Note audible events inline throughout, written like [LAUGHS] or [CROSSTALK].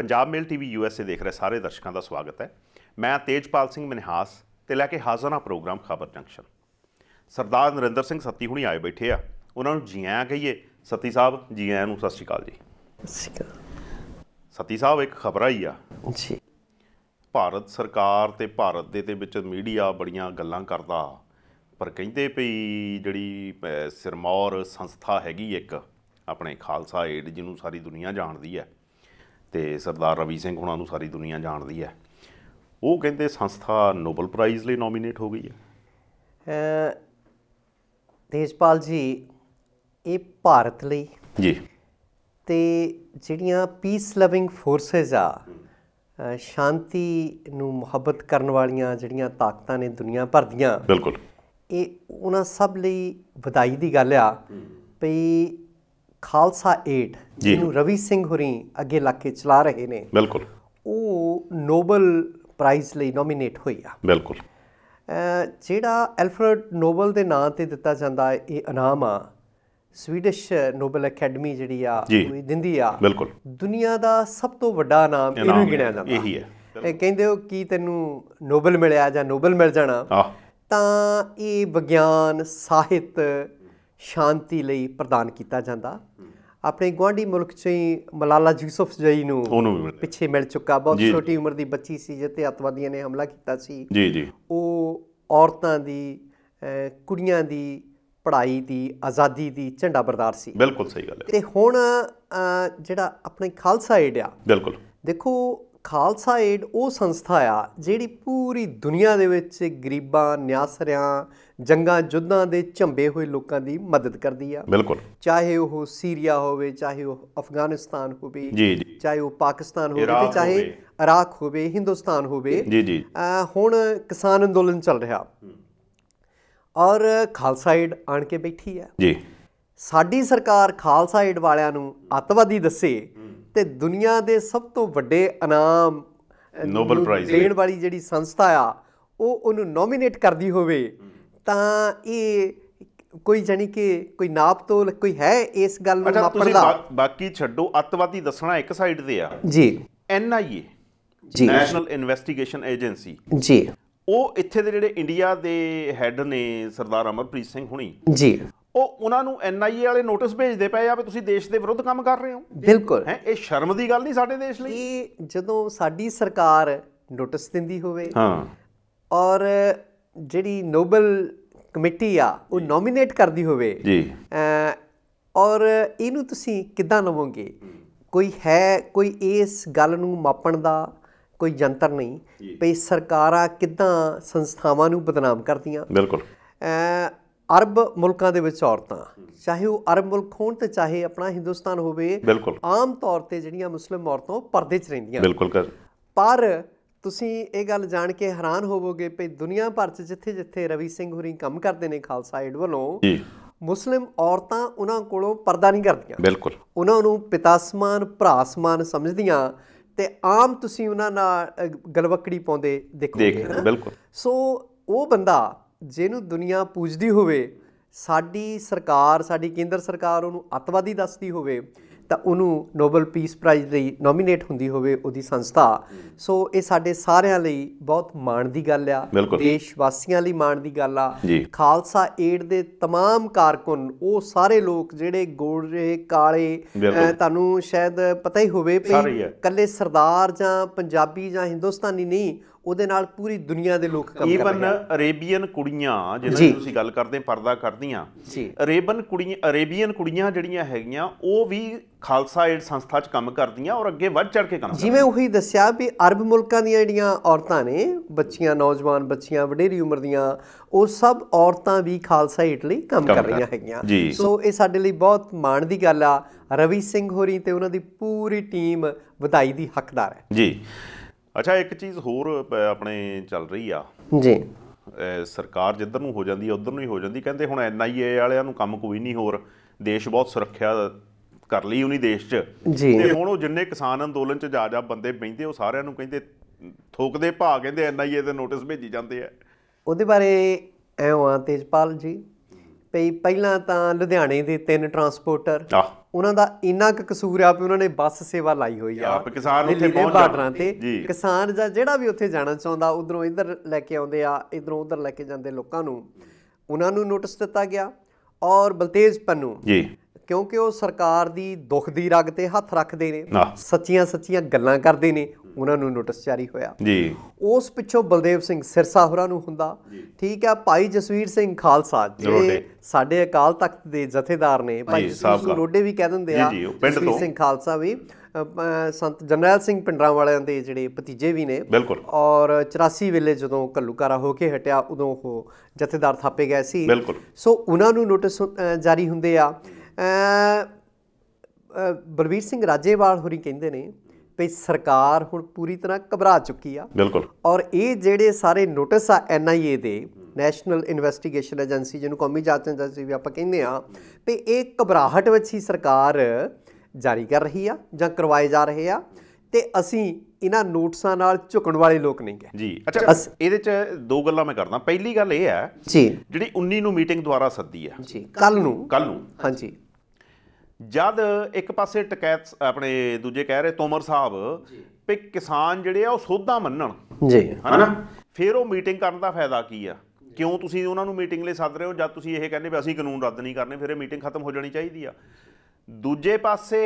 Punjab mail TV USA ਦੇਖ ਰਹੇ ਸਾਰੇ ਦਰਸ਼ਕਾਂ ਦਾ ਸਵਾਗਤ ਹੈ ਮੈਂ ਤੇਜਪਾਲ ਸਿੰਘ ਮਨਹਾਸ ਤੇ ਲੈ ਕੇ ਹਾਜ਼ਰ ਹਾਂ ਪ੍ਰੋਗਰਾਮ ਖਬਰ ਜੰਕਸ਼ਨ ਸਰਦਾਰ ਨਰਿੰਦਰ ਸਿੰਘ ਸੱਤੀ ਹੁਣੀ ਆਏ ਬੈਠੇ ਆ ਉਹਨਾਂ ਨੂੰ ਜੀ ਆਇਆਂ ਕਹੀਏ ਸੱਤੀ ਸਾਹਿਬ ਜੀ ਆਇਆਂ ਨੂੰ ਸਤਿ ਸ਼੍ਰੀ ਅਕਾਲ ਜੀ ਸਤਿ ਸ਼੍ਰੀ ਅਕਾਲ ਸੱਤੀ ਸਾਹਿਬ ਇੱਕ ਖਬਰ ਆਈ ਆ ਜੀ ਭਾਰਤ ਸਰਕਾਰ ਤੇ ਭਾਰਤ ਦੇ ਤੇ ਵਿੱਚ ਮੀਡੀਆ ਬੜੀਆਂ ਗੱਲਾਂ ਕਰਦਾ ਪਰ ਕਹਿੰਦੇ ਪਈ ਜਿਹੜੀ ਸਿਰਮੌਰ ਸੰਸਥਾ ਹੈਗੀ ਇੱਕ ਆਪਣੇ ਖਾਲਸਾ ਏਡ ਜਿਹਨੂੰ ਸਾਰੀ ਦੁਨੀਆ ਜਾਣਦੀ ਹੈ ਤੇ ਸਰਦਾਰ ਰਵੀ ਸਿੰਘ ਹੁਣਾਂ ਨੂੰ ਸਾਰੀ ਦੁਨੀਆ ਜਾਣਦੀ ਹੈ ਉਹ ਕਹਿੰਦੇ ਸੰਸਥਾ ਨੋਬਲ ਪ੍ਰਾਈਜ਼ ਲਈ ਨੋਮੀਨੇਟ ਹੋ ਗਈ ਹੈ ਤੇਜਪਾਲ ਜੀ ਇਹ ਭਾਰਤ ਲਈ ਜੀ ਤੇ ਜਿਹੜੀਆਂ ਪੀਸ ਲਵਿੰਗ ਫੋਰਸਸ ਆ ਸ਼ਾਂਤੀ ਨੂੰ ਮੁਹੱਬਤ ਕਰਨ ਵਾਲੀਆਂ ਜਿਹੜੀਆਂ ਤਾਕਤਾਂ ਨੇ ਦੁਨੀਆ ਭਰ ਦੀਆਂ ਬਿਲਕੁਲ ਇਹ ਉਹਨਾਂ ਸਭ ਲਈ ਵਧਾਈ ਦੀ ਗੱਲ ਆ ਭਈ ਖਾਲਸਾ 8 ਜਿਹਨੂੰ ਰਵੀ ਸਿੰਘ ਹੁਰੀ ਅੱਗੇ ਲਾ ਕੇ ਚਲਾ ਰਹੇ ਨੇ ਬਿਲਕੁਲ ਉਹ ਨੋਬਲ ਪ੍ਰਾਈਜ਼ ਲਈ ਨੋਮੀਨੇਟ ਹੋਈ ਆ ਬਿਲਕੁਲ ਜਿਹੜਾ ਐਲਫਰਡ ਨੋਬਲ ਦੇ ਨਾਂ ਤੇ ਦਿੱਤਾ ਜਾਂਦਾ ਇਹ ਇਨਾਮ ਆ ਸਵੀਡਿਸ਼ ਨੋਬਲ ਅਕੈਡਮੀ ਜਿਹੜੀ ਆ ਉਹ ਦਿੰਦੀ ਆ ਬਿਲਕੁਲ ਦੁਨੀਆ ਦਾ ਸਭ ਤੋਂ ਵੱਡਾ ਨਾਮ ਇਹਨੂੰ ਗਿਣਿਆ ਜਾਂਦਾ ਇਹੀ ਹੈ ਇਹ ਕਹਿੰਦੇ ਹੋ ਕੀ ਤੈਨੂੰ ਨੋਬਲ ਮਿਲਿਆ ਜਾਂ ਨੋਬਲ ਮਿਲ ਜਾਣਾ ਤਾਂ ਇਹ ਵਿਗਿਆਨ ਸਾਹਿਤ ਸ਼ਾਂਤੀ ਲਈ ਪ੍ਰਦਾਨ ਕੀਤਾ ਜਾਂਦਾ ਆਪਣੇ ਗਵਾਂਢੀ ਮੁਲਕ ਚ ਹੀ ਮਲਾਲਾ ਯੂਸਫ ਜਈ ਨੂੰ ਪਿੱਛੇ ਮਿਲ ਚੁੱਕਾ ਬਹੁਤ ਛੋਟੀ ਉਮਰ ਦੀ ਬੱਚੀ ਸੀ ਜਿੱਤੇ ਅਤਵਾਦੀਆਂ ਨੇ ਹਮਲਾ ਕੀਤਾ ਸੀ ਜੀ ਜੀ ਉਹ ਔਰਤਾਂ ਦੀ ਕੁੜੀਆਂ ਦੀ ਪੜ੍ਹਾਈ ਦੀ ਆਜ਼ਾਦੀ ਦੀ ਝੰਡਾ ਬਰਦਾਰ ਸੀ ਬਿਲਕੁਲ ਸਹੀ ਗੱਲ ਹੈ ਤੇ ਹੁਣ ਜਿਹੜਾ ਆਪਣੇ ਖਾਲਸਾ ਏਡ ਆ ਬਿਲਕੁਲ ਦੇਖੋ ਖਾਲਸਾ ਏਡ ਉਹ ਸੰਸਥਾ ਆ ਜਿਹੜੀ ਪੂਰੀ ਦੁਨੀਆ ਦੇ ਵਿੱਚ ਗਰੀਬਾਂ ਨਿਆਸਰਿਆਂ ਜੰਗਾਂ ਜੁੱਧਾਂ ਦੇ ਝੰਬੇ ਹੋਏ ਲੋਕਾਂ ਦੀ ਮਦਦ ਕਰਦੀ ਆ ਬਿਲਕੁਲ ਚਾਹੇ ਉਹ ਸੀਰੀਆ ਹੋਵੇ ਚਾਹੇ ਉਹ ਅਫਗਾਨਿਸਤਾਨ ਹੋਵੇ ਜੀ ਜੀ ਚਾਹੇ ਉਹ ਪਾਕਿਸਤਾਨ ਹੋਵੇ ਤੇ ਚਾਹੇ ਇਰਾਕ ਹੋਵੇ ਹਿੰਦੁਸਤਾਨ ਹੋਵੇ ਜੀ ਜੀ ਹੁਣ ਕਿਸਾਨ ਅੰਦੋਲਨ ਚੱਲ ਰਿਹਾ ਔਰ ਖਾਲਸਾ ਏਡ ਆਣ ਕੇ ਬੈਠੀ ਆ ਜੀ ਸਾਡੀ ਸਰਕਾਰ ਖਾਲਸਾ ਏਡ ਵਾਲਿਆਂ ਨੂੰ ਅੱਤਵਾਦੀ ਦੱਸੇ ਤੇ ਦੁਨੀਆ ਦੇ ਸਭ ਤੋਂ ਵੱਡੇ ਇਨਾਮ ਨੋਬਲ ਪ੍ਰਾਈਜ਼ ਦੇਣ ਵਾਲੀ ਜਿਹੜੀ ਸੰਸਥਾ ਆ ਉਹ ਉਹਨੂੰ ਨੋਮੀਨੇਟ ਕਰਦੀ ਹੋਵੇ ਤਾਂ ਇਹ ਕੋਈ ਜਾਨੀ ਕਿ ਕੋਈ ਨਾਪ ਤੋਲ ਕੋਈ ਹੈ ਇਸ ਗੱਲ ਨੂੰ ਮਾਪਣ ਦਾ ਬਾਕੀ ਛੱਡੋ ਅੱਤਵਾਦੀ ਦੱਸਣਾ ਇੱਕ ਸਾਈਡ ਤੇ ਆ ਜੀ ਐਨ ਆਈ ਏ ਜੀ ਨੈਸ਼ਨਲ ਇਨਵੈਸਟੀਗੇਸ਼ਨ ਏਜੰਸੀ ਜੀ ਉਹ ਇੱਥੇ ਦੇ ਜਿਹੜੇ ਇੰਡੀਆ ਦੇ ਹੈੱਡ ਨੇ ਸਰਦਾਰ ਅਮਰਪ੍ਰੀਤ ਸਿੰਘ ਹੁਣੀ ਜੀ ਉਹ ਉਹਨਾਂ ਨੂੰ ਐਨਆਈਏ ਵਾਲੇ ਨੋਟਿਸ ਭੇਜਦੇ ਪਏ ਆ ਵੀ ਤੁਸੀਂ ਦੇਸ਼ ਦੇ ਵਿਰੁੱਧ ਕੰਮ ਕਰ ਰਹੇ ਹੋ ਬਿਲਕੁਲ ਹੈ ਇਹ ਸ਼ਰਮ ਦੀ ਗੱਲ ਨਹੀਂ ਸਾਡੇ ਦੇਸ਼ ਲਈ ਇਹ ਜਦੋਂ ਸਾਡੀ ਸਰਕਾਰ ਨੋਟਿਸ ਦਿੰਦੀ ਹੋਵੇ ਹਾਂ ਔਰ ਜਿਹੜੀ ਨੋਬਲ ਕਮੇਟੀ ਆ ਉਹ ਨੋਮੀਨੇਟ ਕਰਦੀ ਹੋਵੇ ਜੀ ਔਰ ਇਹਨੂੰ ਤੁਸੀਂ ਕਿੱਦਾਂ ਲਵੋਗੇ ਕੋਈ ਹੈ ਕੋਈ ਇਸ ਗੱਲ ਨੂੰ ਮਾਪਣ ਦਾ ਕੋਈ ਜੰਤਰ ਨਹੀਂ ਵੀ ਸਰਕਾਰਾਂ ਕਿੱਦਾਂ ਸੰਸਥਾਵਾਂ ਨੂੰ ਬਦਨਾਮ ਕਰਦੀਆਂ ਬਿਲਕੁਲ ਅਰਬ ਮੁਲਕਾਂ ਦੇ ਵਿੱਚ ਔਰਤਾਂ ਚਾਹੇ ਉਹ ਅਰਬ ਮੁਲਕ ਹੋਣ ਤੇ ਚਾਹੇ ਆਪਣਾ ਹਿੰਦੁਸਤਾਨ ਹੋਵੇ ਆਮ ਤੌਰ ਤੇ ਜਿਹੜੀਆਂ ਮੁਸਲਮ ਔਰਤਾਂ ਪਰਦੇ 'ਚ ਰਹਿੰਦੀਆਂ ਬਿਲਕੁਲ ਕਰ ਪਰ ਤੁਸੀਂ ਇਹ ਗੱਲ ਜਾਣ ਕੇ ਹੈਰਾਨ ਹੋਵੋਗੇ ਕਿ ਦੁਨੀਆ ਭਰ 'ਚ ਜਿੱਥੇ-ਜਿੱਥੇ ਰਵੀ ਸਿੰਘ ਹੁਰੀ ਕੰਮ ਕਰਦੇ ਨੇ ਖਾਲਸਾ ਏਡ ਵੱਲੋਂ ਜੀ ਮੁਸਲਮ ਔਰਤਾਂ ਉਹਨਾਂ ਕੋਲੋਂ ਪਰਦਾ ਨਹੀਂ ਕਰਦੀਆਂ ਬਿਲਕੁਲ ਉਹਨਾਂ ਨੂੰ ਪਿਤਾ ਸਮਾਨ ਭਰਾ ਸਮਾਨ ਸਮਝਦੀਆਂ ਤੇ ਆਮ ਤੁਸੀਂ ਉਹਨਾਂ ਨਾਲ ਗਲਵਕੜੀ ਪਾਉਂਦੇ ਦੇਖੋਗੇ ਬਿਲਕੁਲ ਸੋ ਉਹ ਬੰਦਾ ਜਿਹਨੂੰ ਦੁਨੀਆ ਪੂਜਦੀ ਹੋਵੇ ਸਾਡੀ ਸਰਕਾਰ ਸਾਡੀ ਕੇਂਦਰ ਸਰਕਾਰ ਉਹਨੂੰ ਅਤਵਾਦੀ ਦੱਸਦੀ ਹੋਵੇ ਤਾਂ ਉਹਨੂੰ ਨੋਬਲ ਪੀਸ ਪ੍ਰਾਈਜ਼ ਲਈ ਨੋਮੀਨੇਟ ਹੁੰਦੀ ਹੋਵੇ ਉਹਦੀ ਸੰਸਥਾ ਸੋ ਇਹ ਸਾਡੇ ਸਾਰਿਆਂ ਲਈ ਬਹੁਤ ਮਾਣ ਦੀ ਗੱਲ ਆ ਦੇਸ਼ ਵਾਸੀਆਂ ਲਈ ਮਾਣ ਦੀ ਗੱਲ ਆ ਖਾਲਸਾ ਏਡ ਦੇ तमाम ਕਾਰਕੁਨ ਉਹ ਸਾਰੇ ਲੋਕ ਜਿਹੜੇ ਗੋਰੇ ਕਾਲੇ ਤੁਹਾਨੂੰ ਸ਼ਾਇਦ ਪਤਾ ਹੀ ਹੋਵੇ ਕਿ ਕੱਲੇ ਸਰਦਾਰ ਜਾਂ ਪੰਜਾਬੀ ਜਾਂ ਹਿੰਦੁਸਤਾਨੀ ਨਹੀਂ ਉਹਦੇ ਨਾਲ ਪੂਰੀ ਦੁਨੀਆ ਦੇ ਲੋਕ ਕੰਮ ਕਰਦੇ ਆ ਇਵਨ ਅਰੇਬੀਅਨ ਕੁੜੀਆਂ ਜਿਹਨਾਂ ਦੀ ਤੁਸੀਂ ਗੱਲ ਕਰਦੇ ਪਰਦਾ ਕਰਦੀਆਂ ਜੀ ਅਰੇਬਨ ਕੁੜੀਆਂ ਅਰੇਬੀਅਨ ਕੁੜੀਆਂ ਜਿਹੜੀਆਂ ਹੈਗੀਆਂ ਉਹ ਵੀ ਖਾਲਸਾ ਏਡ ਸੰਸਥਾ 'ਚ ਕੰਮ ਕਰਦੀਆਂ ਔਰ ਅੱਗੇ ਵੱਧ ਚੜ ਕੇ ਕੰਮ ਕਰਦੀਆਂ ਜਿਵੇਂ ਉਹੀ ਦੱਸਿਆ ਵੀ ਅਰਬ ਮੁਲਕਾਂ ਦੀਆਂ ਜਿਹੜੀਆਂ ਔਰਤਾਂ ਨੇ ਬੱਚੀਆਂ ਨੌਜਵਾਨ ਬੱਚੀਆਂ ਵਡੇਰੀ ਉਮਰ ਦੀਆਂ ਉਹ ਸਭ ਔਰਤਾਂ ਵੀ ਖਾਲਸਾ ਏਡ ਲਈ ਕੰਮ ਕਰ ਰਹੀਆਂ ਹੈਗੀਆਂ ਸੋ ਇਹ ਸਾਡੇ ਲਈ ਬਹੁਤ ਮਾਣ ਦੀ ਗੱਲ ਆ ਰਵੀ ਸਿੰਘ ਹੋਰੀ ਤੇ ਉਹਨਾਂ ਦੀ ਪੂਰੀ ਟੀਮ ਵਧਾਈ ਦੀ ਹੱਕਦਾਰ ਹੈ ਜੀ ਅੱਛਾ ਇੱਕ ਚੀਜ਼ ਹੋਰ ਆਪਣੇ ਚੱਲ ਰਹੀ ਆ ਜੀ ਸਰਕਾਰ ਜਿੱਧਰ ਨੂੰ ਹੋ ਜਾਂਦੀ ਹੈ ਉਧਰ ਨੂੰ ਹੀ ਹੋ ਜਾਂਦੀ ਕਹਿੰਦੇ ਹੁਣ ਐਨਆਈਏ ਵਾਲਿਆਂ ਨੂੰ ਕੰਮ ਕੋਈ ਨਹੀਂ ਹੋਰ ਦੇਸ਼ ਬਹੁਤ ਸੁਰੱਖਿਆ ਕਰ ਲਈ ਉਹਨੀ ਦੇਸ਼ 'ਚ ਤੇ ਹੁਣ ਉਹ ਜਿੰਨੇ ਕਿਸਾਨ ਅੰਦੋਲਨ 'ਚ ਜਾ ਜਾ ਬੰਦੇ ਬੈਂਦੇ ਉਹ ਸਾਰਿਆਂ ਨੂੰ ਕਹਿੰਦੇ ਥੋਕਦੇ ਭਾ ਕਹਿੰਦੇ ਐਨਆਈਏ ਦੇ ਨੋਟਿਸ ਭੇਜੀ ਜਾਂਦੇ ਆ ਉਹਦੇ ਬਾਰੇ ਐਉਂ ਆ ਤੇਜਪਾਲ ਜੀ ਪਈ ਪਹਿਲਾਂ ਤਾਂ ਲੁਧਿਆਣੇ ਦੇ ਤਿੰਨ ਟਰਾਂਸਪੋਰਟਰ ਆਹ ਉਹਨਾਂ ਦਾ ਇੰਨਾ ਕੁ ਕਸੂਰ ਆ ਵੀ ਉਹਨਾਂ ਨੇ ਬੱਸ ਸੇਵਾ ਲਾਈ ਹੋਈ ਆ ਕਿਸਾਨ ਉੱਥੇ ਪਹੁੰਚ ਬਾਰਡਰਾਂ ਤੇ ਕਿਸਾਨ ਜਾਂ ਜਿਹੜਾ ਵੀ ਉੱਥੇ ਜਾਣਾ ਚਾਹੁੰਦਾ ਉਧਰੋਂ ਇੱਧਰ ਲੈ ਕੇ ਆਉਂਦੇ ਆ ਇਧਰੋਂ ਉਧਰ ਲੈ ਕੇ ਜਾਂਦੇ ਲੋਕਾਂ ਨੂੰ ਉਹਨਾਂ ਨੂੰ ਨੋਟਿਸ ਦਿੱਤਾ ਗਿਆ ਔਰ ਬਲਤੇਜ ਪੰਨੂ ਜੀ ਕਿਉਂਕਿ ਉਹ ਸਰਕਾਰ ਦੀ ਦੁੱਖ ਦੀ ਰਗ ਤੇ ਹੱਥ ਰੱਖਦੇ ਨੇ ਸੱਚੀਆਂ ਸੱਚੀਆਂ ਗੱਲਾਂ ਕਰਦੇ ਨੇ ਉਹਨਾਂ ਨੂੰ ਨੋਟਿਸ ਜਾਰੀ ਹੋਇਆ ਜੀ ਉਸ ਪਿੱਛੋਂ ਬਲਦੇਵ ਸਿੰਘ ਸਿਰਸਾ ਹੋਰਾਂ ਨੂੰ ਹੁੰਦਾ ਠੀਕ ਹੈ ਭਾਈ ਜਸਵੀਰ ਸਿੰਘ ਖਾਲਸਾ ਜੀ ਸਾਡੇ ਅਕਾਲ ਤਖਤ ਦੇ ਜਥੇਦਾਰ ਨੇ ਭਾਈ ਜਸਵੀਰ ਲੋਡੇ ਰੋਡੇ ਵੀ ਕਹਿ ਦਿੰਦੇ ਆ ਤੋਂ ਸਿੰਘ ਖਾਲਸਾ ਵੀ ਸੰਤ ਜਨਰਲ ਸਿੰਘ ਪਿੰਡਰਾ ਵਾਲਿਆਂ ਦੇ ਜਿਹੜੇ ਭਤੀਜੇ ਵੀ ਨੇ ਔਰ 84 ਵੇਲੇ ਜਦੋਂ ਕੱਲੂਕਾਰਾ ਹੋ ਕੇ ਹਟਿਆ ਉਦੋਂ ਉਹ ਜਥੇਦਾਰ ਥਾਪੇ ਗਏ ਸੀ ਸੋ ਉਹਨਾਂ ਨੂੰ ਨੋਟਿਸ ਜਾਰੀ ਹੁੰਦੇ ਆ ਬਲਵੀਰ ਸਿੰਘ ਰਾਜੇਵਾਲ ਹੋਰੀ ਕਹਿੰਦੇ ਨੇ ਵੀ ਸਰਕਾਰ ਹੁਣ ਪੂਰੀ ਤਰ੍ਹਾਂ ਘਬਰਾ ਚੁੱਕੀ ਆ ਬਿਲਕੁਲ ਔਰ ਇਹ ਜਿਹੜੇ ਸਾਰੇ ਨੋਟਿਸ ਆ ਐਨਆਈਏ ਦੇ ਨੈਸ਼ਨਲ ਇਨਵੈਸਟੀਗੇਸ਼ਨ ਏਜੰਸੀ ਜਿਹਨੂੰ ਕੌਮੀ ਜਾਂਚ ਏਜੰਸੀ ਵੀ ਆਪਾਂ ਕਹਿੰਦੇ ਆ ਤੇ ਇਹ ਘਬਰਾਹਟ ਵਿੱਚ ਹੀ ਸਰਕਾਰ ਜਾਰੀ ਕਰ ਰਹੀ ਆ ਜਾਂ ਕਰਵਾਏ ਜਾ ਰਹੇ ਆ ਤੇ ਅਸੀਂ ਇਹਨਾਂ ਨੋਟਸਾਂ ਨਾਲ ਝੁਕਣ ਵਾਲੇ ਲੋਕ ਨਹੀਂ ਹੈ ਜੀ ਅੱਛਾ ਇਹਦੇ ਚ ਦੋ ਗੱਲਾਂ ਮੈਂ ਕਰਦਾ ਪਹਿਲੀ ਗੱਲ ਇਹ ਹੈ ਜੀ ਜਿਹੜੀ 19 ਨੂੰ ਮੀਟਿੰਗ ਦੁਆਰਾ ਸੱਦੀ ਆ ਜੀ ਕੱਲ ਨੂੰ ਕੱਲ ਨੂੰ ਹਾਂਜੀ ਜਦ ਇੱਕ ਪਾਸੇ ਟਕੈਤ ਆਪਣੇ ਦੂਜੇ ਕਹਿ ਰਹੇ ਤੋਮਰ ਸਾਹਿਬ ਵੀ ਕਿਸਾਨ ਜਿਹੜੇ ਆ ਉਹ ਸੋਧਾ ਮੰਨਣ ਜੀ ਹਨਾ ਫਿਰ ਉਹ ਮੀਟਿੰਗ ਕਰਨ ਦਾ ਫਾਇਦਾ ਕੀ ਆ ਕਿਉਂ ਤੁਸੀਂ ਉਹਨਾਂ ਨੂੰ ਮੀਟਿੰਗ ਲਈ ਸੱਦ ਰਹੇ ਹੋ ਜਦ ਤੁਸੀਂ ਇਹ ਕਹਿੰਦੇ ਵੀ ਅਸੀਂ ਕਾਨੂੰਨ ਰੱਦ ਨਹੀਂ ਕਰਨੇ ਫਿਰ ਇਹ ਮੀਟਿੰਗ ਖਤਮ ਹੋ ਜਾਣੀ ਚਾਹੀਦੀ ਆ ਦੂਜੇ ਪਾਸੇ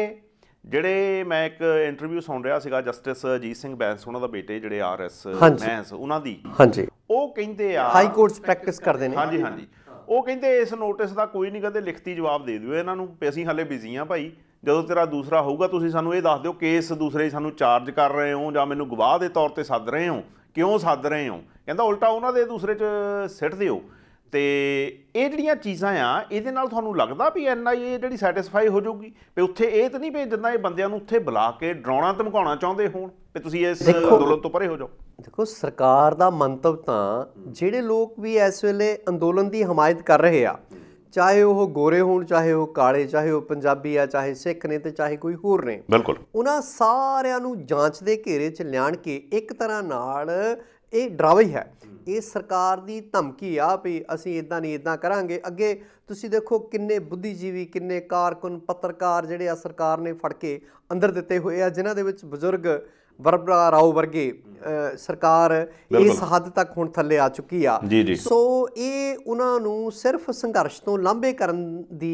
ਜਿਹੜੇ ਮੈਂ ਇੱਕ ਇੰਟਰਵਿਊ ਸੁਣ ਰਿਹਾ ਸੀਗਾ ਜਸਟਿਸ ਅਜੀਤ ਸਿੰਘ ਬੈਂਸ ਉਹਨਾਂ ਦਾ ਬੇਟੇ ਜਿਹੜੇ ਆਰਐਸ ਬੈਂਸ ਉਹਨਾਂ ਦੀ ਹਾਂਜੀ ਉਹ ਕਹਿੰਦੇ ਆ ਹਾਈ ਕੋਰਟਸ ਪ੍ਰੈਕਟਿਸ ਕਰਦੇ ਨੇ ਹਾਂਜੀ ਹਾਂਜੀ ਉਹ ਕਹਿੰਦੇ ਇਸ ਨੋਟਿਸ ਦਾ ਕੋਈ ਨਹੀਂ ਕਹਿੰਦੇ ਲਿਖਤੀ ਜਵਾਬ ਦੇ ਦਿਓ ਇਹਨਾਂ ਨੂੰ ਵੀ ਅਸੀਂ ਹਾਲੇ ਬਿਜ਼ੀ ਆ ਭਾਈ ਜਦੋਂ ਤੇਰਾ ਦੂਸਰਾ ਹੋਊਗਾ ਤੁਸੀਂ ਸਾਨੂੰ ਇਹ ਦੱਸ ਦਿਓ ਕੇਸ ਦੂਸਰੇ ਸਾਨੂੰ ਚਾਰਜ ਕਰ ਰਹੇ ਹੋ ਜਾਂ ਮੈਨੂੰ ਗਵਾਹ ਦੇ ਤੌਰ ਤੇ ਸੱਦ ਰਹੇ ਹੋ ਕਿਉਂ ਸੱਦ ਰਹੇ ਹੋ ਕਹਿੰਦਾ ਉਲਟਾ ਉਹਨਾਂ ਦੇ ਦੂਸਰੇ 'ਚ ਸਿੱਟ ਦਿਓ ਤੇ ਇਹ ਜਿਹੜੀਆਂ ਚੀਜ਼ਾਂ ਆ ਇਹਦੇ ਨਾਲ ਤੁਹਾਨੂੰ ਲੱਗਦਾ ਵੀ ਐਨਆਈਏ ਜਿਹੜੀ ਸੈਟੀਸਫਾਈ ਹੋ ਜਾਊਗੀ ਵੀ ਉੱਥੇ ਇਹ ਤਾਂ ਨਹੀਂ ਭੇਜ ਦਿੰਦਾ ਇਹ ਬੰਦਿਆਂ ਨੂੰ ਉੱਥੇ ਬੁਲਾ ਕੇ ਡਰਾਉਣਾ ਧਮਕਾਉਣਾ ਚਾਹੁੰਦੇ ਹੋਣ ਵੀ ਤੁਸੀਂ ਇਸ ਅੰਦੋਲਨ ਤੋਂ ਪਰੇ ਹੋ ਜਾਓ ਦੇਖੋ ਸਰਕਾਰ ਦਾ ਮੰਤਵ ਤਾਂ ਜਿਹੜੇ ਲੋਕ ਵੀ ਇਸ ਵੇਲੇ ਅੰਦੋਲਨ ਦੀ ਹਮਾਇਤ ਕਰ ਰਹੇ ਆ ਚਾਹੇ ਉਹ ਗੋਰੇ ਹੋਣ ਚਾਹੇ ਉਹ ਕਾਲੇ ਚਾਹੇ ਉਹ ਪੰਜਾਬੀ ਆ ਚਾਹੇ ਸਿੱਖ ਨੇ ਤੇ ਚਾਹੇ ਕੋਈ ਹੋਰ ਨੇ ਬਿਲਕੁਲ ਉਹਨਾਂ ਸਾਰਿਆਂ ਨੂੰ ਜਾਂਚ ਦੇ ਘੇਰੇ 'ਚ ਲਿਆਣ ਕੇ ਇੱਕ ਤਰ੍ਹਾਂ ਨਾਲ ਇਹ ਡਰਾਵਾ ਹੀ ਹੈ ਇਹ ਸਰਕਾਰ ਦੀ ਧਮਕੀ ਆ ਵੀ ਅਸੀਂ ਇਦਾਂ ਨਹੀਂ ਇਦਾਂ ਕਰਾਂਗੇ ਅੱਗੇ ਤੁਸੀਂ ਦੇਖੋ ਕਿੰਨੇ ਬੁੱਧੀਜੀਵੀ ਕਿੰਨੇ ਕਾਰਕੁਨ ਪੱਤਰਕਾਰ ਜਿਹੜੇ ਆ ਸਰਕਾਰ ਨੇ ਫੜ ਕੇ ਅੰਦਰ ਦਿੱਤੇ ਹੋਏ ਆ ਜਿਨ੍ਹਾਂ ਦੇ ਵਿੱਚ ਬਜ਼ੁਰਗ ਵਰਬਰਾ ਰਾਓ ਵਰਗੇ ਸਰਕਾਰ ਇਸ ਹੱਦ ਤੱਕ ਹੁਣ ਥੱਲੇ ਆ ਚੁੱਕੀ ਆ ਸੋ ਇਹ ਉਹਨਾਂ ਨੂੰ ਸਿਰਫ ਸੰਘਰਸ਼ ਤੋਂ ਲਾਂਬੇ ਕਰਨ ਦੀ